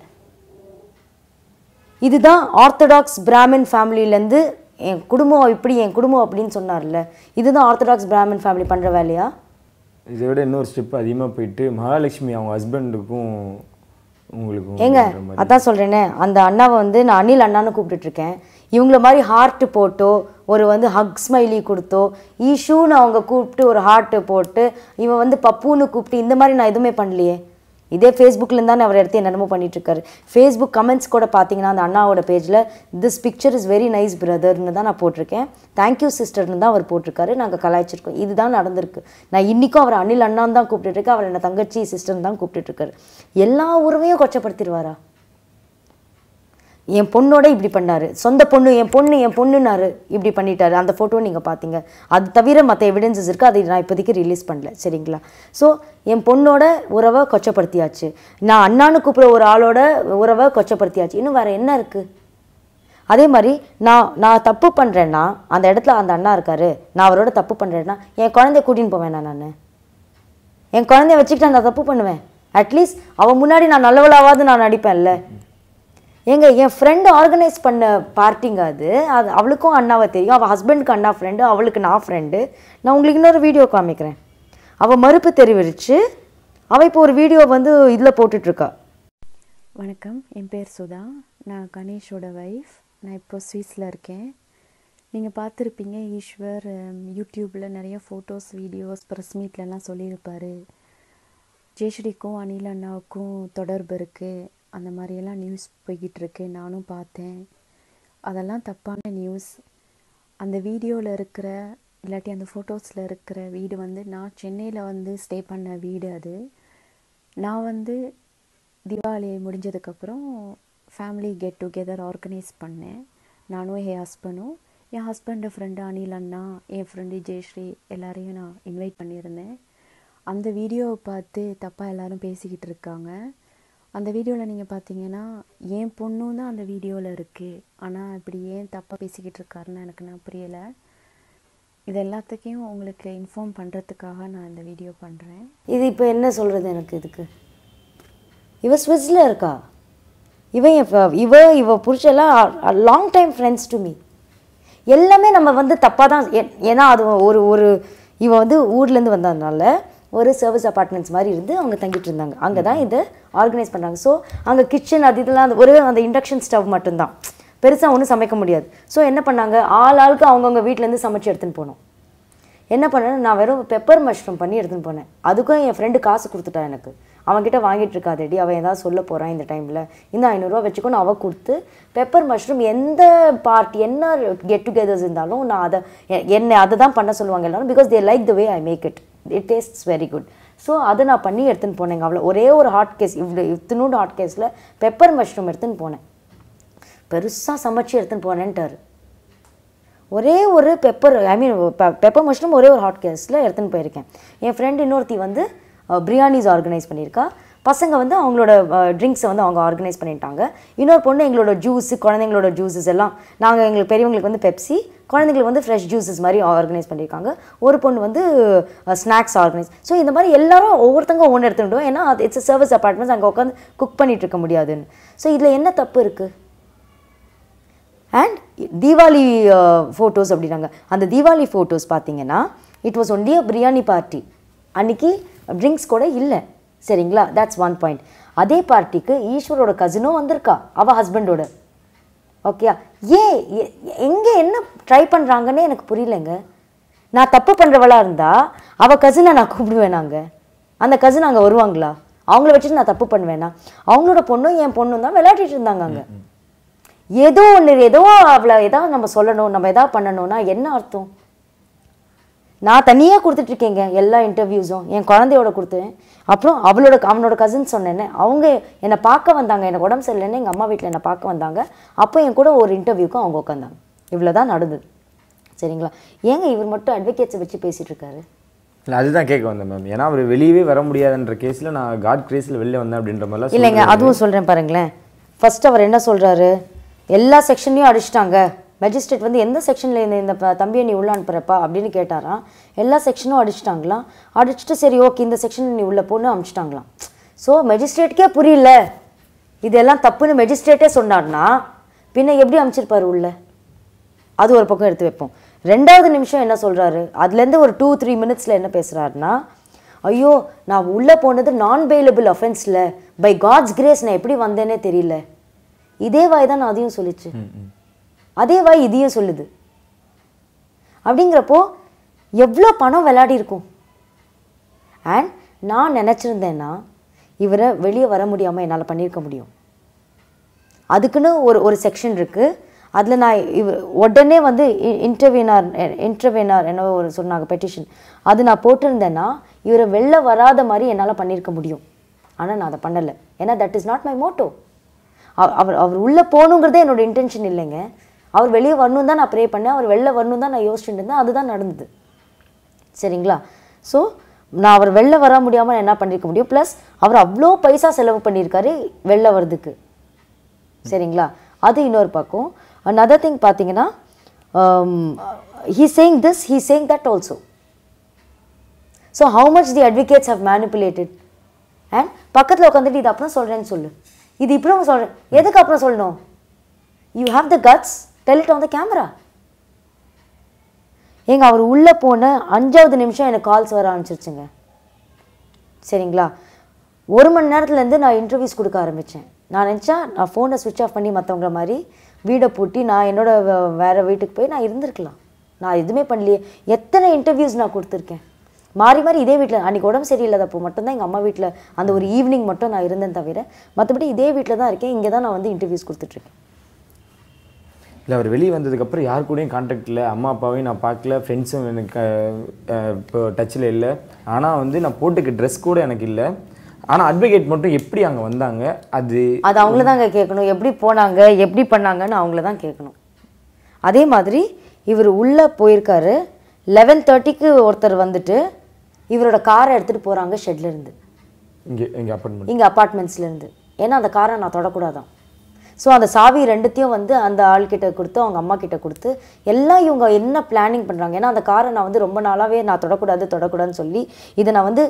இதுதான் ஆர்த்தடாக்ஸ் பிராமின் ஃபேமிலியிலேருந்து என் குடும்பம் இப்படி என் குடும்பம் அப்படின்னு சொன்னார்ல இதுதான் ஆர்த்தடாக்ஸ் பிராமின் ஃபேமிலி பண்ணுற வேலையா இதை விட இன்னொரு ஸ்டெப் அதிகமாக போயிட்டு மகாலட்சுமி அவங்க ஹஸ்பண்டுக்கும் உங்களுக்கு ஏங்க அதான் சொல்கிறேனே அந்த அண்ணாவை வந்து நான் அனில் அண்ணான்னு இருக்கேன் இவங்கள மாதிரி ஹார்ட் போட்டோ ஒரு வந்து ஹக் ஸ்மைலி கொடுத்தோ ஈஷூன்னு அவங்க கூப்பிட்டு ஒரு ஹார்ட்டு போட்டு இவன் வந்து பப்புன்னு கூப்பிட்டு இந்த மாதிரி நான் எதுவுமே பண்ணலையே இதே ஃபேஸ்புக்கில் இருந்தால் அவர் எடுத்து என்னென்னமோ பண்ணிட்டுருக்காரு ஃபேஸ்புக் கமெண்ட்ஸ் கூட பார்த்தீங்கன்னா அந்த அண்ணாவோட பேஜில் this picture is very nice பிரதர்னு தான் நான் போட்டிருக்கேன் தேங்க்யூ சிஸ்டர்னு தான் அவர் போட்டிருக்காரு நாங்கள் கலாய்ச்சிருக்கோம் இதுதான் நடந்திருக்கு நான் இன்றைக்கும் அவர் அனில் அண்ணான் தான் கூப்பிட்டுருக்கேன் அவர் என்னை தங்கச்சி சிஸ்டர்னு தான் கூப்பிட்டுருக்காரு எல்லா உறவையும் கொச்சப்படுத்திடுவாரா என் பொண்ணோட இப்படி பண்ணார் சொந்த பொண்ணு என் பொண்ணு என் பொண்ணுனாரு இப்படி பண்ணிட்டாரு அந்த ஃபோட்டோ நீங்கள் பார்த்தீங்க அது தவிர மற்ற எவிடன்சஸ் இருக்குது அதை நான் இப்போதைக்கு ரிலீஸ் பண்ணல சரிங்களா ஸோ என் பொண்ணோட உறவை கொச்சப்படுத்தியாச்சு நான் அண்ணான்னு கூப்பிட்ற ஒரு ஆளோட உறவை கொச்சப்படுத்தியாச்சு இன்னும் வேறு என்ன இருக்குது அதே மாதிரி நான் நான் தப்பு பண்ணுறேன்னா அந்த இடத்துல அந்த அண்ணா இருக்கார் நான் அவரோட தப்பு பண்ணுறேன்னா என் குழந்தைய கூட்டின்னு போவேன் நான் என் குழந்தைய வச்சுக்கிட்டு நான் தப்பு பண்ணுவேன் அட்லீஸ்ட் அவன் முன்னாடி நான் நல்லவளாவது நான் நடிப்பேன்ல எங்க என் ஃப்ரெண்டு ஆர்கனைஸ் பண்ண பார்ட்டிங்க அது அது அவளுக்கும் அண்ணாவை தெரியும் அவள் ஹஸ்பண்டுக்கு அண்ணா ஃப்ரெண்டு அவளுக்கு நான் ஃப்ரெண்டு நான் உங்களுக்கு இன்னொரு வீடியோ காமிக்கிறேன் அவள் மறுப்பு தெரிவிச்சு அவள் இப்போ ஒரு வீடியோ வந்து இதில் போட்டுட்ருக்கா வணக்கம் என் பேர் சுதா நான் கணேஷோட ஒய்ஃப் நான் இப்போ ஸ்வீஸில் இருக்கேன் நீங்கள் பார்த்துருப்பீங்க ஈஸ்வர் யூடியூப்பில் நிறைய ஃபோட்டோஸ் வீடியோஸ் ப்ரெஸ் மீட்லலாம் சொல்லியிருப்பார் ஜெயஸ்ரீக்கும் அனில் அண்ணாவுக்கும் தொடர்பு இருக்குது அந்த மாதிரியெல்லாம் நியூஸ் போய்கிட்டுருக்கு நானும் பார்த்தேன் அதெல்லாம் தப்பான நியூஸ் அந்த வீடியோவில் இருக்கிற இல்லாட்டி அந்த ஃபோட்டோஸில் இருக்கிற வீடு வந்து நான் சென்னையில் வந்து ஸ்டே பண்ண வீடு அது நான் வந்து தீபாவளி முடிஞ்சதுக்கப்புறம் ஃபேமிலி கெட் டுகெதர் ஆர்கனைஸ் பண்ணேன் நானும் என் ஹஸ்பண்டும் என் ஹஸ்பண்டு ஃப்ரெண்டு அனில் அண்ணா என் ஃப்ரெண்டு ஜெயஸ்ரீ எல்லாரையும் நான் இன்வைட் பண்ணியிருந்தேன் அந்த வீடியோவை பார்த்து தப்பாக எல்லோரும் பேசிக்கிட்டு இருக்காங்க அந்த வீடியோவில் நீங்கள் பார்த்தீங்கன்னா என் பொண்ணும் தான் அந்த வீடியோவில் இருக்குது ஆனால் இப்படி ஏன் தப்பாக பேசிக்கிட்டு இருக்காருன்னு எனக்கு நான் புரியலை இது எல்லாத்துக்கும் உங்களுக்கு இன்ஃபார்ம் பண்ணுறதுக்காக நான் இந்த வீடியோ பண்ணுறேன் இது இப்போ என்ன சொல்கிறது எனக்கு இதுக்கு இவ ஸ்விட்ஸில் இருக்கா இவன் இவ இவ புருஷெல்லாம் long time friends to me எல்லாமே நம்ம வந்து தப்பாக தான் ஏன்னா அது ஒரு ஒரு இவன் வந்து ஊர்லேருந்து வந்ததுனால ஒரு சர்வீஸ் அப்பார்ட்மெண்ட்ஸ் மாதிரி இருந்து அவங்க தங்கிட்டு இருந்தாங்க அங்கே தான் இதை ஆர்கனைஸ் பண்ணுறாங்க ஸோ அங்கே கிச்சன் அது இதெல்லாம் ஒரு அந்த இண்டக்ஷன் ஸ்டவ் மட்டும்தான் பெருசாக ஒன்றும் சமைக்க முடியாது ஸோ என்ன பண்ணாங்க ஆள் ஆளுக்கு அவங்கவுங்க வீட்டிலேருந்து சமைச்சு எடுத்துன்னு போனோம் என்ன பண்ணேன் நான் வெறும் பெப்பர் மஷ்ரூம் பண்ணி எடுத்துன்னு போனேன் அதுக்கும் என் ஃப்ரெண்டு காசு கொடுத்துட்டா எனக்கு அவங்ககிட்ட வாங்கிட்டு இருக்காதடி அவன் ஏதாவது சொல்ல போகிறான் இந்த டைமில் இந்த ஐநூறுரூவா வச்சுக்கணும் அவள் கொடுத்து பெப்பர் மஷ்ரூம் எந்த பார்ட்டி என்ன கெட் டுகெதர்ஸ் இருந்தாலும் நான் அதை என்னை அதை தான் பண்ண சொல்லுவாங்க எல்லாரும் because they like the way I make it it tastes very good so அதை நான் பண்ணி எடுத்துன்னு போனேங்க அவ்வளோ ஒரே ஒரு ஹாட் கேஸ் இவ்வளோ இத்தினூண்டு ஹாட் கேஸில் பெப்பர் மஷ்ரூம் எடுத்துன்னு போனேன் பெருசாக சமைச்சு எடுத்துன்னு போனேன்ட்டார் ஒரே ஒரு pepper I mean pepper mushroom ஒரே ஒரு ஹாட் கேஸில் எடுத்துன்னு போயிருக்கேன் என் ஃப்ரெண்ட் இன்னொருத்தி வந்து பிரியாணிஸ் ஆர்கனைஸ் பண்ணியிருக்கா பசங்க வந்து அவங்களோட ட்ரிங்க்ஸை வந்து அவங்க ஆர்கனைஸ் பண்ணிட்டாங்க இன்னொரு பொண்ணு எங்களோட ஜூஸு குழந்தைங்களோட ஜூஸஸ் எல்லாம் நாங்கள் எங்களுக்கு பெரியவங்களுக்கு வந்து பெப்சி குழந்தைங்களுக்கு வந்து ஃப்ரெஷ் ஜூஸஸ் மாதிரி ஆர்கனைஸ் பண்ணியிருக்காங்க ஒரு பொண்ணு வந்து ஸ்நாக்ஸ் ஆர்கனைஸ் ஸோ இந்த மாதிரி எல்லாரும் ஒவ்வொருத்தங்க ஒன்று எடுத்துகிட்டு ஏன்னா அது இட்ஸ் சர்வீஸ் அப்பார்ட்மெண்ட்ஸ் அங்கே உட்காந்து குக் பண்ணிகிட்டு இருக்க முடியாதுன்னு ஸோ இதில் என்ன தப்பு இருக்குது அண்ட் தீபாவளி ஃபோட்டோஸ் அப்படின்னாங்க அந்த தீபாவளி ஃபோட்டோஸ் பார்த்தீங்கன்னா it was only a biryani party அன்றைக்கி ட்ரிங்க்ஸ் கூட இல்லை சரிங்களா தட்ஸ் ஒன் பாயிண்ட் அதே பார்ட்டிக்கு ஈஸ்வரோட கசினும் வந்திருக்கா அவள் ஹஸ்பண்டோட ஓகேயா ஏ எங்கே என்ன ட்ரை பண்ணுறாங்கன்னே எனக்கு புரியலைங்க நான் தப்பு பண்ணுறவளாக இருந்தால் அவள் கசினை நான் கூப்பிடுவேன் நாங்கள் அந்த கசின் அங்கே வருவாங்களா அவங்கள வச்சுட்டு நான் தப்பு பண்ணுவேனா அவங்களோட பொண்ணும் என் பொண்ணும் தான் விளையாடிட்டு இருந்தாங்க அங்கே ஏதோ ஒன்று ஏதோ அவளை ஏதாவது நம்ம சொல்லணும் நம்ம எதாவது பண்ணணும்னா என்ன அர்த்தம் நான் தனியாக கொடுத்துட்ருக்கேங்க எல்லா இன்டர்வியூஸும் என் குழந்தையோட கொடுத்தேன் அப்புறம் அவளோட அவனோட கசின் சொன்னேன்னே அவங்க என்னை பார்க்க வந்தாங்க எனக்கு உடம்பு சரியில்லைன்னு எங்கள் அம்மா வீட்டில் என்னை பார்க்க வந்தாங்க அப்போ என் கூட ஒரு இன்டர்வியூக்கும் அவங்க உட்காந்தாங்க இவ்வளோ தான் நடந்தது சரிங்களா ஏங்க இவர் மட்டும் அட்வொகேட்ஸை வச்சு பேசிகிட்டு இருக்காரு இல்லை அதுதான் கேட்க வந்தேன் மேம் ஏன்னா அவர் வெளியவே வர முடியாதுன்ற கேஸில் நான் காட் கிரேஸில் வெளில வந்தேன் அப்படின்ற மாதிரிலாம் இல்லைங்க அதுவும் சொல்கிறேன் பாருங்களேன் ஃபஸ்ட் அவர் என்ன சொல்கிறாரு எல்லா செக்ஷன்லையும் அடிச்சிட்டாங்க மெஜிஸ்ட்ரேட் வந்து எந்த செக்ஷனில் இந்த இந்த தம்பியை நீ உள்ள அனுப்புறப்பா அப்படின்னு கேட்டாராம் எல்லா செக்ஷனும் அடிச்சிட்டாங்களாம் அடிச்சுட்டு சரி ஓகே இந்த செக்ஷனில் நீ உள்ளே போன்னு அனுப்பிச்சிட்டாங்களாம் ஸோ மெஜிஸ்ட்ரேட்டுக்கே புரியல இதெல்லாம் தப்புன்னு மெஜிஸ்ட்ரேட்டே சொன்னார்னா பின்ன எப்படி அமைச்சிருப்பார் உள்ள அது ஒரு பக்கம் எடுத்து வைப்போம் ரெண்டாவது நிமிஷம் என்ன சொல்கிறாரு அதுலேருந்து ஒரு டூ த்ரீ மினிட்ஸில் என்ன பேசுகிறாருன்னா ஐயோ நான் உள்ளே போனது நான் வெயிலபிள் அஃபென்ஸில் பை காட்ஸ் கிரேஸ் நான் எப்படி வந்தேனே தெரியல இதே வாய் தான் நான் அதையும் சொல்லிச்சு அதே வாய் இதையும் சொல்லுது அப்படிங்கிறப்போ எவ்வளோ பணம் விளையாடிருக்கும் அண்ட் நான் நினச்சிருந்தேன்னா இவரை வெளியே வர முடியாமல் என்னால் பண்ணியிருக்க முடியும் அதுக்குன்னு ஒரு ஒரு செக்ஷன் இருக்குது அதில் நான் இவ உடனே வந்து இன்டர்வியூனார் இன்டர்வியூனார் என்ன ஒரு சொன்னாங்க பெட்டிஷன் அது நான் போட்டிருந்தேன்னா இவரை வெளில வராத மாதிரி என்னால் பண்ணியிருக்க முடியும் ஆனால் நான் அதை பண்ணலை ஏன்னா that is not my motto அவர் அவர் உள்ளே போகணுங்கிறதே என்னோடய இன்டென்ஷன் இல்லைங்க அவர் வெளியே வரணும் தான் நான் ப்ரே பண்ணேன் அவர் வெளில வரணும் தான் நான் யோசிச்சுட்டு இருந்தேன் அதுதான் நடந்தது சரிங்களா ஸோ நான் அவர் வெளில வர முடியாமல் நான் என்ன பண்ணியிருக்க முடியும் ப்ளஸ் அவர் அவ்வளோ பைசா செலவு பண்ணியிருக்காரு வெளில வர்றதுக்கு சரிங்களா அது இன்னொரு பக்கம் அண்ட் அதர் திங் பார்த்தீங்கன்னா he saying this he saying that also so how much the advocates have manipulated and பக்கத்தில் உட்காந்துட்டு இது அப்புறம் சொல்கிறேன்னு சொல்லு இது இப்போ சொல்கிறேன் எதுக்கு அப்புறம் சொல்லணும் you have the guts tell it camera ஏங்க அவர் உள்ளே போன அஞ்சாவது நிமிஷம் எனக்கு கால்ஸ் வர ஆரம்பிச்சிருச்சுங்க சரிங்களா ஒரு மணி நேரத்துலேருந்து நான் இன்டர்வியூஸ் கொடுக்க ஆரம்பித்தேன் நான் நினச்சா நான் ஃபோனை ஸ்விட்ச் ஆஃப் பண்ணி மற்றவங்கள மாதிரி வீடை பூட்டி நான் என்னோடய வேறு வீட்டுக்கு போய் நான் இருந்திருக்கலாம் நான் எதுவுமே பண்ணலையே எத்தனை இன்டர்வியூஸ் நான் கொடுத்துருக்கேன் மாறி மாறி இதே வீட்டில் அன்றைக்கி உடம்பு சரியில்லாதப்போ மட்டும்தான் எங்கள் அம்மா வீட்டில் அந்த ஒரு ஈவினிங் மட்டும் நான் இருந்தேன் தவிர மற்றபடி இதே வீட்டில் தான் இருக்கேன் இங்கே தான் நான் வந்து இன்டர்வியூஸ் கொடுத்துட்ருக்கேன் இல்லை அவர் வெளியே வந்ததுக்கப்புறம் யார் கூடயும் கான்டாக்ட் இல்லை அம்மா அப்பாவையும் நான் பார்க்கல ஃப்ரெண்ட்ஸும் எனக்கு இப்போ டச்சில் இல்லை ஆனால் வந்து நான் போட்டுக்க ட்ரெஸ் கூட எனக்கு இல்லை ஆனால் அட்வொகேட் மட்டும் எப்படி அங்கே வந்தாங்க அது அது அவங்கள தாங்க கேட்கணும் எப்படி போனாங்க எப்படி பண்ணாங்கன்னு அவங்கள தான் கேட்கணும் அதே மாதிரி இவர் உள்ளே போயிருக்காரு லெவன் தேர்ட்டிக்கு ஒருத்தர் வந்துட்டு இவரோட காரை எடுத்துகிட்டு போகிறாங்க ஷெட்லேருந்து இங்கே இங்கே அப்பார்ட்மெண்ட் இங்கே அப்பார்ட்மெண்ட்ஸ்லேருந்து ஏன்னா அந்த காரை நான் தொடக்கூடாதான் ஸோ அந்த சாவி ரெண்டுத்தையும் வந்து அந்த ஆள்கிட்ட கொடுத்து அவங்க அம்மா கிட்ட கொடுத்து எல்லாம் இவங்க என்ன பிளானிங் பண்ணுறாங்க ஏன்னா அந்த காரை நான் வந்து ரொம்ப நாளாகவே நான் தொடக்கூடாது தொடக்கூடாதுன்னு சொல்லி இதை நான் வந்து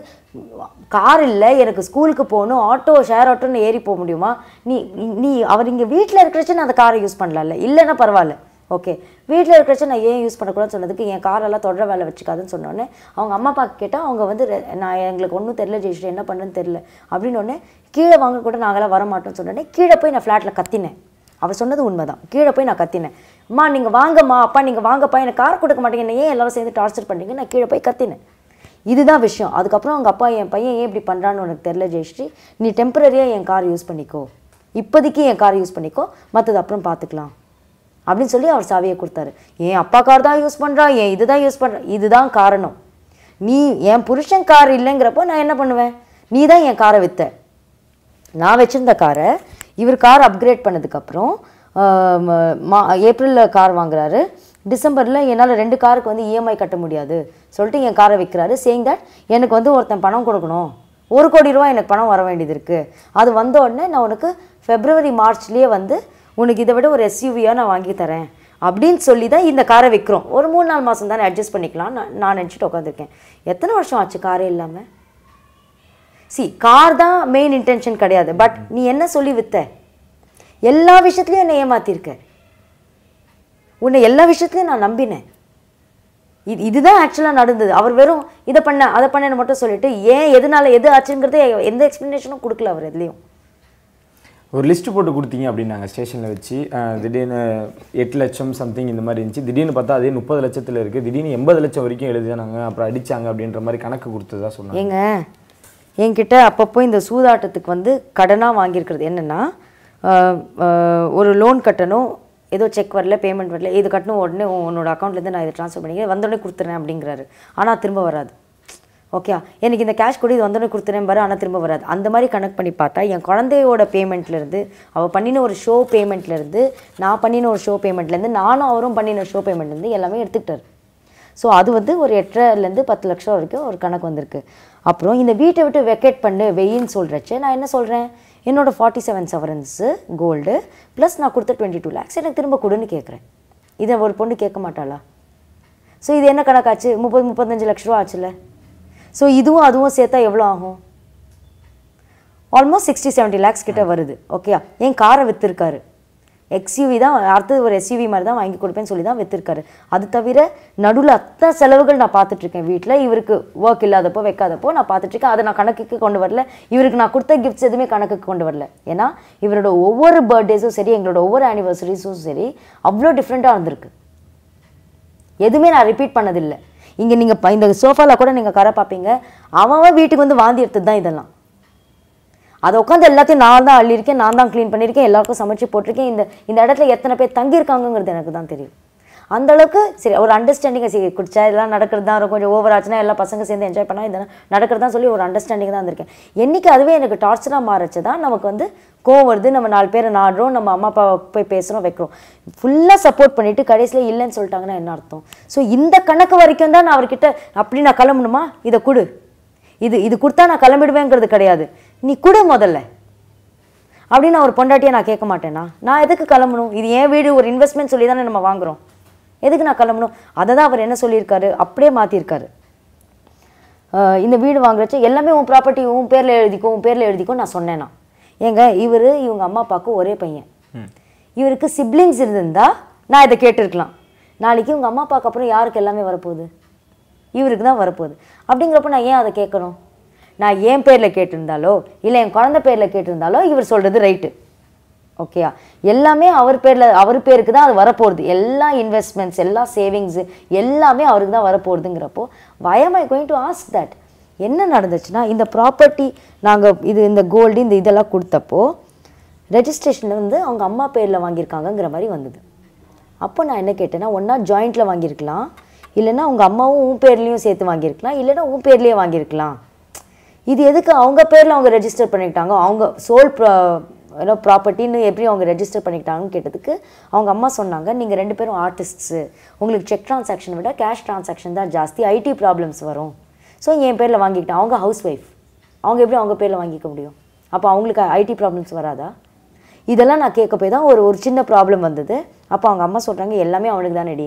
கார் இல்லை எனக்கு ஸ்கூலுக்கு போகணும் ஆட்டோ ஷேர் ஆட்டோன்னு ஏறி போக முடியுமா நீ நீ அவர் இங்கே வீட்டில் இருக்கிறச்சு நான் அந்த காரை யூஸ் பண்ணலாம்ல இல்லைன்னா பரவாயில்ல ஓகே வீட்டில் இருக்கிறச்ச நான் ஏன் யூஸ் பண்ணக்கூடாதுன்னு சொன்னதுக்கு என் காரெல்லாம் தொடர வேலை வச்சுக்காதுன்னு சொன்னோன்னே அவங்க அம்மா அப்பா கேட்டால் அவங்க வந்து நான் எங்களுக்கு ஒன்றும் தெரில ஜெயிச்சு என்ன பண்ணுறேன்னு தெரில அப்படின்னோடனே கீழே வாங்க கூட நாங்களாம் வரமாட்டோம்னு சொன்னோடனே கீழே போய் நான் ஃப்ளாட்டில் கத்தினேன் அவர் சொன்னது உண்மைதான் கீழே போய் நான் கத்தினேன் அம்மா நீங்கள் வாங்கம்மா அப்பா நீங்கள் வாங்கப்பா எனக்கு கார் கொடுக்க மாட்டேங்க ஏன் எல்லோரும் சேர்ந்து டார்ச்சர் பண்ணுறீங்க நான் கீழே போய் கத்தினேன் இதுதான் விஷயம் அதுக்கப்புறம் அவங்க அப்பா என் பையன் ஏன் இப்படி பண்ணுறான்னு உனக்கு தெரில ஜெயஸ்ரீ நீ டெம்பரரியாக என் கார் யூஸ் பண்ணிக்கோ இப்போதைக்கு என் கார் யூஸ் பண்ணிக்கோ மற்றது அப்புறம் பார்த்துக்கலாம் அப்படின்னு சொல்லி அவர் சாவியை கொடுத்தாரு என் அப்பா கார் தான் யூஸ் பண்ணுறான் என் இதுதான் யூஸ் பண்ணுறான் இதுதான் காரணம் நீ என் புருஷன் கார் இல்லைங்கிறப்போ நான் என்ன பண்ணுவேன் நீ தான் என் காரை விற்ற நான் வச்சுருந்த காரை இவர் கார் அப்கிரேட் பண்ணதுக்கப்புறம் மா ஏப்ரலில் கார் வாங்குறாரு டிசம்பரில் என்னால் ரெண்டு காருக்கு வந்து இஎம்ஐ e கட்ட முடியாது சொல்லிட்டு என் காரை விற்கிறாரு சேங் தட் எனக்கு வந்து ஒருத்தன் பணம் கொடுக்கணும் ஒரு கோடி ரூபா எனக்கு பணம் வர வேண்டியது இருக்குது அது வந்த உடனே நான் உனக்கு ஃபெப்ரவரி மார்ச்லேயே வந்து உனக்கு இதை விட ஒரு எஸ்யூவியாக நான் வாங்கி தரேன் அப்படின்னு சொல்லி தான் இந்த காரை விற்கிறோம் ஒரு மூணு நாலு மாதம் தானே அட்ஜஸ்ட் பண்ணிக்கலாம் நான் நான் நினச்சிட்டு உட்காந்துருக்கேன் எத்தனை வருஷம் ஆச்சு காரே இல்லாமல் சி கார் தான் மெயின் இன்டென்ஷன் கிடையாது பட் நீ என்ன சொல்லி விற்ற எல்லா விஷயத்துலையும் என்னை ஏமாத்திருக்க உன்னை எல்லா விஷயத்துலையும் நான் நம்பினேன் இது இதுதான் ஆக்சுவலாக நடந்தது அவர் வெறும் இதை பண்ண அதை பண்ணேன்னு மட்டும் சொல்லிட்டு ஏன் எதனால எது ஆச்சுங்கிறத எந்த எக்ஸ்ப்ளனேஷனும் கொடுக்கல அவர் எதுலேயும் ஒரு லிஸ்ட்டு போட்டு கொடுத்தீங்க அப்படின்னாங்க ஸ்டேஷனில் வச்சு திடீர்னு எட்டு லட்சம் சம்திங் இந்த மாதிரி இருந்துச்சு திடீர்னு பார்த்தா அதே முப்பது லட்சத்தில் இருக்குது திடீர்னு எண்பது லட்சம் வரைக்கும் எழுதினாங்க அப்புறம் அடித்தாங்க அப்படின்ற மாதிரி கணக்கு கொடுத்ததா சொன்னாங்க ஏங்க என்கிட்ட அப்பப்போ இந்த சூதாட்டத்துக்கு வந்து கடனாக வாங்கியிருக்கிறது என்னென்னா ஒரு லோன் கட்டணும் ஏதோ செக் வரல பேமெண்ட் வரல இது கட்டணும் உடனே உன்னோட அக்கௌண்ட்லேருந்து நான் இதை ட்ரான்ஸ்ஃபர் பண்ணிக்கிறேன் வந்தோடனே கொடுத்துறேன் அப்படிங்கிறாரு ஆனால் திரும்ப வராது ஓகே எனக்கு இந்த கேஷ் கூட இது வந்தோடனே கொடுத்துனே பாரு ஆனால் திரும்ப வராது அந்த மாதிரி கனெக்ட் பண்ணி பார்த்தா என் குழந்தையோட பேமெண்ட்லேருந்து அவள் பண்ணின ஒரு ஷோ பேமெண்ட்லேருந்து நான் பண்ணின ஒரு ஷோ பேமெண்ட்லேருந்து நானும் அவரும் பண்ணின ஷோ பேமெண்ட்லேருந்து எல்லாமே எடுத்துக்கிட்டார் ஸோ அது வந்து ஒரு எட்டரைலேருந்து பத்து லட்சம் வரைக்கும் ஒரு கணக்கு வந்திருக்கு அப்புறம் இந்த வீட்டை விட்டு வெக்கேட் பண்ணு வெயின்னு சொல்கிறச்சு நான் என்ன சொல்கிறேன் என்னோடய forty seven sovereigns gold plus நான் கொடுத்த டுவெண்ட்டி டூ லேக்ஸ் எனக்கு திரும்ப கொடுன்னு கேட்குறேன் இதை ஒரு பொண்ணு கேட்க மாட்டாளா ஸோ இது என்ன கணக்காச்சு முப்பது முப்பத்தஞ்சு லட்ச ரூபா ஆச்சுல்ல ஸோ இதுவும் அதுவும் சேர்த்தா எவ்வளோ ஆகும் ஆல்மோஸ்ட் சிக்ஸ்டி செவன்ட்டி லேக்ஸ் கிட்ட வருது ஓகேயா என் காரை விற்றுருக்காரு எக்ஸ்யூவி தான் அடுத்தது ஒரு எஸ்யூவி மாதிரி தான் வாங்கி கொடுப்பேன்னு சொல்லி தான் விற்றுருக்காரு அது தவிர நடுவில் அத்தனை செலவுகள் நான் பார்த்துட்ருக்கேன் வீட்டில் இவருக்கு ஒர்க் இல்லாதப்போ வைக்காதப்போ நான் பார்த்துட்ருக்கேன் அதை நான் கணக்குக்கு கொண்டு வரல இவருக்கு நான் கொடுத்த கிஃப்ட்ஸ் எதுவுமே கணக்குக்கு கொண்டு வரல ஏன்னா இவரோட ஒவ்வொரு பர்த்டேஸும் சரி எங்களோட ஒவ்வொரு ஆனிவர்சரிஸும் சரி அவ்வளோ டிஃப்ரெண்ட்டாக இருந்திருக்கு எதுவுமே நான் ரிப்பீட் பண்ணதில்லை இங்கே நீங்கள் இந்த சோஃபாவில் கூட நீங்கள் கரை பார்ப்பீங்க அவன் வீட்டுக்கு வந்து வாந்தி எடுத்தது தான் இதெல்லாம் அதை உட்காந்து எல்லாத்தையும் நான் தான் அள்ளியிருக்கேன் நான் தான் க்ளீன் பண்ணியிருக்கேன் எல்லாருக்கும் சமைச்சு போட்டிருக்கேன் இந்த இந்த இடத்துல எத்தனை பேர் தங்கியிருக்காங்கங்கிறது எனக்கு தான் தெரியும் அந்தளவுக்கு சரி ஒரு அண்டர்ஸ்டாண்டிங்கை சரி குடிச்சா இதெல்லாம் நடக்கிறது தான் கொஞ்சம் ஓவர் ஆச்சுன்னா எல்லா பசங்க சேர்ந்து என்ஜாய் பண்ணால் இதெல்லாம் நடக்கிறதா சொல்லி ஒரு அண்டர்ஸ்டாண்டிங் தான் இருக்கேன் என்றைக்கு அதுவே எனக்கு டார்ச்சராக மாறச்சு தான் நமக்கு வந்து கோவம் வருது நம்ம நாலு பேரை நாடுறோம் நம்ம அம்மா அப்பா போய் பேசுகிறோம் வைக்கிறோம் ஃபுல்லாக சப்போர்ட் பண்ணிவிட்டு கடைசியில் இல்லைன்னு சொல்லிட்டாங்கன்னா என்ன அர்த்தம் ஸோ இந்த கணக்கு வரைக்கும் தான் நான் அவர்கிட்ட அப்படி நான் கிளம்பணுமா இதை கொடு இது இது கொடுத்தா நான் கிளம்பிடுவேங்கிறது கிடையாது நீ கொடு முதல்ல அப்படின்னு நான் ஒரு பொண்டாட்டியை நான் கேட்க மாட்டேன்னா நான் எதுக்கு கிளம்பணும் இது ஏன் வீடு ஒரு இன்வெஸ்ட்மெண்ட் சொல்லி தானே நம்ம வாங்குகிறோம் எதுக்கு நான் கிளம்பணும் அதை தான் அவர் என்ன சொல்லியிருக்காரு அப்படியே மாற்றிருக்காரு இந்த வீடு வாங்குறச்சு எல்லாமே உன் ப்ராப்பர்ட்டி உன் பேரில் எழுதிக்கும் உன் பேரில் எழுதிக்கும் நான் சொன்னேன்னா ஏங்க இவர் இவங்க அம்மா அப்பாவுக்கும் ஒரே பையன் இவருக்கு சிப்ளிங்ஸ் இருந்திருந்தா நான் இதை கேட்டிருக்கலாம் நாளைக்கு உங்கள் அம்மா அப்பாவுக்கு அப்புறம் யாருக்கு எல்லாமே வரப்போகுது இவருக்கு தான் வரப்போகுது அப்படிங்கிறப்ப நான் ஏன் அதை கேட்கணும் நான் என் பேரில் கேட்டிருந்தாலோ இல்லை என் குழந்த பேரில் கேட்டிருந்தாலோ இவர் சொல்கிறது ரைட்டு ஓகேயா எல்லாமே அவர் பேரில் அவர் பேருக்கு தான் அது வரப்போகிறது எல்லா இன்வெஸ்ட்மெண்ட்ஸ் எல்லா சேவிங்ஸு எல்லாமே அவருக்கு தான் வரப்போகிறதுங்கிறப்போ வயம் I going to ask that என்ன நடந்துச்சுன்னா இந்த ப்ராப்பர்ட்டி நாங்கள் இது இந்த கோல்டு இந்த இதெல்லாம் கொடுத்தப்போ ரெஜிஸ்ட்ரேஷனில் வந்து அவங்க அம்மா பேரில் வாங்கியிருக்காங்கங்கிற மாதிரி வந்தது அப்போ நான் என்ன கேட்டேன்னா ஒன்றா ஜாயிண்ட்டில் வாங்கியிருக்கலாம் இல்லைன்னா உங்கள் அம்மாவும் உன் பேர்லேயும் சேர்த்து வாங்கியிருக்கலாம் இல்லைனா உன் பேர்லேயே வாங்கியிருக்கலாம் இது எதுக்கு அவங்க பேரில் அவங்க ரெஜிஸ்டர் பண்ணிக்கிட்டாங்க அவங்க சோல் ஏன்னா ப்ராப்பர்ட்டின்னு எப்படி அவங்க ரெஜிஸ்டர் பண்ணிக்கிட்டாங்கன்னு கேட்டதுக்கு அவங்க அம்மா சொன்னாங்க நீங்கள் ரெண்டு பேரும் ஆர்டிஸ்ட்ஸு உங்களுக்கு செக் ட்ரான்சாக்ஷன் விட கேஷ் ட்ரான்சாக்ஷன் தான் ஜாஸ்தி ஐடி ப்ராப்ளம்ஸ் வரும் ஸோ என் பேரில் வாங்கிக்கிட்டேன் அவங்க ஹவுஸ் ஒய்ஃப் அவங்க எப்படி அவங்க பேரில் வாங்கிக்க முடியும் அப்போ அவங்களுக்கு ஐடி ப்ராப்ளம்ஸ் வராதா இதெல்லாம் நான் கேட்க போய் தான் ஒரு ஒரு சின்ன ப்ராப்ளம் வந்தது அப்போ அவங்க அம்மா சொல்கிறாங்க எல்லாமே அவனுக்கு தானேடி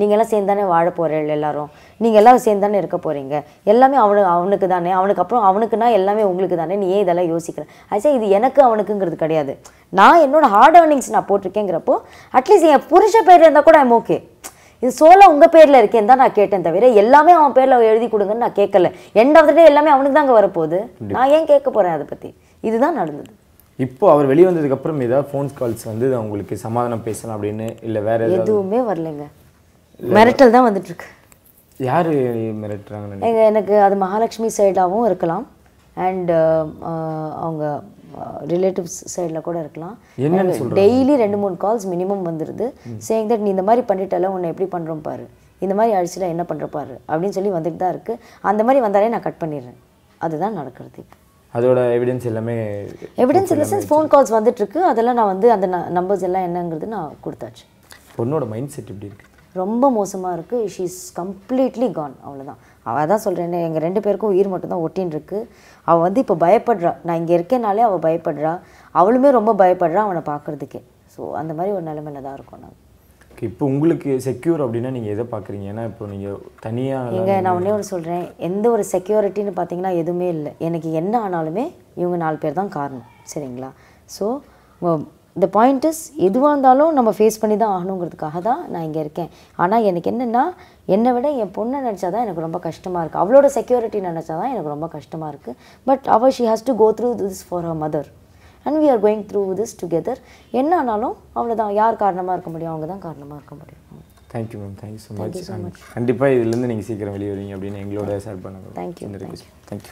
நீங்கள்லாம் சேர்ந்து தானே வாழ போகிறீர்கள் எல்லாரும் நீங்கள் எல்லாம் சேர்ந்து தானே இருக்க போகிறீங்க எல்லாமே அவனு அவனுக்கு தானே அவனுக்கு அப்புறம் அவனுக்குன்னா எல்லாமே உங்களுக்கு தானே நீ ஏன் இதெல்லாம் யோசிக்கிறேன் ஆச்சா இது எனக்கு அவனுக்குங்கிறது கிடையாது நான் என்னோடய ஹார்ட் ஏர்னிங்ஸ் நான் போட்டிருக்கேங்கிறப்போ அட்லீஸ்ட் என் புருஷ பேர் இருந்தால் கூட ஐம் ஓகே இது சோலோ உங்கள் பேரில் இருக்கேன் தான் நான் கேட்டேன் தவிர எல்லாமே அவன் பேரில் எழுதி கொடுங்கன்னு நான் கேட்கல எண்ட் ஆஃப் த டே எல்லாமே அவனுக்கு தாங்க வரப்போகுது நான் ஏன் கேட்க போகிறேன் அதை பற்றி இதுதான் நடந்தது இப்போ அவர் வெளியே அப்புறம் ஏதாவது ஃபோன் கால்ஸ் வந்து அவங்களுக்கு சமாதானம் பேசலாம் அப்படின்னு இல்லை வேற எதுவுமே வரலைங்க மிரட்டல் தான் வந்துட்டுருக்கு யார் மிரட்டுறாங்க எனக்கு அது மகாலட்சுமி சைடாகவும் இருக்கலாம் uh, அண்டு அவங்க ரிலேட்டிவ்ஸ் சைடில் கூட இருக்கலாம் டெய்லி ரெண்டு மூணு கால்ஸ் மினிமம் வந்துடுது சரி தட் நீ இந்த மாதிரி பண்ணிட்டால உன்னை எப்படி பண்ணுறோம் பாரு இந்த மாதிரி அழிச்சிட்டா என்ன பண்ணுற பாரு அப்படின்னு சொல்லி வந்துட்டு தான் இருக்குது அந்த மாதிரி வந்தாலே நான் கட் பண்ணிடுறேன் அதுதான் நடக்கிறது அதோட எவிடன்ஸ் எல்லாமே எவிடன்ஸ் இல்லை சென்ஸ் ஃபோன் கால்ஸ் வந்துட்டுருக்கு அதெல்லாம் நான் வந்து அந்த நம்பர்ஸ் எல்லாம் என்னங்கிறது நான் கொடுத்தாச்சு பொண்ணோட மைண்ட் செட் எப்படி இருக்குது ரொம்ப மோசமாக இருக்குது ஷீ இஸ் கம்ப்ளீட்லி கான் அவ்வளோதான் அவள் தான் சொல்கிறேன் எங்கள் ரெண்டு பேருக்கும் உயிர் மட்டும் தான் ஒட்டின்னு அவள் வந்து இப்போ பயப்படுறா நான் இங்கே இருக்கேனாலே அவள் பயப்படுறா அவளுமே ரொம்ப பயப்படுறா அவனை பார்க்குறதுக்கே ஸோ அந்த மாதிரி ஒரு நிலைமையில தான் இருக்கும் நான் இப்போ உங்களுக்கு செக்யூர் அப்படின்னா நீங்கள் எதை பார்க்குறீங்க ஏன்னா இப்போ நீங்கள் தனியாக இங்கே நான் ஒன்றே ஒன்று சொல்கிறேன் எந்த ஒரு செக்யூரிட்டின்னு பார்த்தீங்கன்னா எதுவுமே இல்லை எனக்கு என்ன ஆனாலுமே இவங்க நாலு பேர் தான் காரணம் சரிங்களா ஸோ த பாயிண்ட் இஸ் எதுவாக இருந்தாலும் நம்ம ஃபேஸ் பண்ணி தான் ஆகணுங்கிறதுக்காக தான் நான் இங்கே இருக்கேன் ஆனால் எனக்கு என்னென்னா என்னை விட என் பொண்ணை நினச்சா தான் எனக்கு ரொம்ப கஷ்டமாக இருக்குது அவளோட செக்யூரிட்டி நினச்சா தான் எனக்கு ரொம்ப கஷ்டமாக இருக்குது பட் அவர் she has to go through this for her mother and we are going through this together என்ன ஆனாலும் அவ்வளோதான் யார் காரணமாக இருக்க முடியும் அவங்க தான் காரணமாக இருக்க முடியும் thank you ma'am thank you so much கண்டிப்பாக இதுலேருந்து நீங்கள் சீக்கிரம் வெளியே வரீங்க அப்படின்னு எங்களோட ஷேர் பண்ணுங்கள் தேங்க்யூ தேங்க்யூ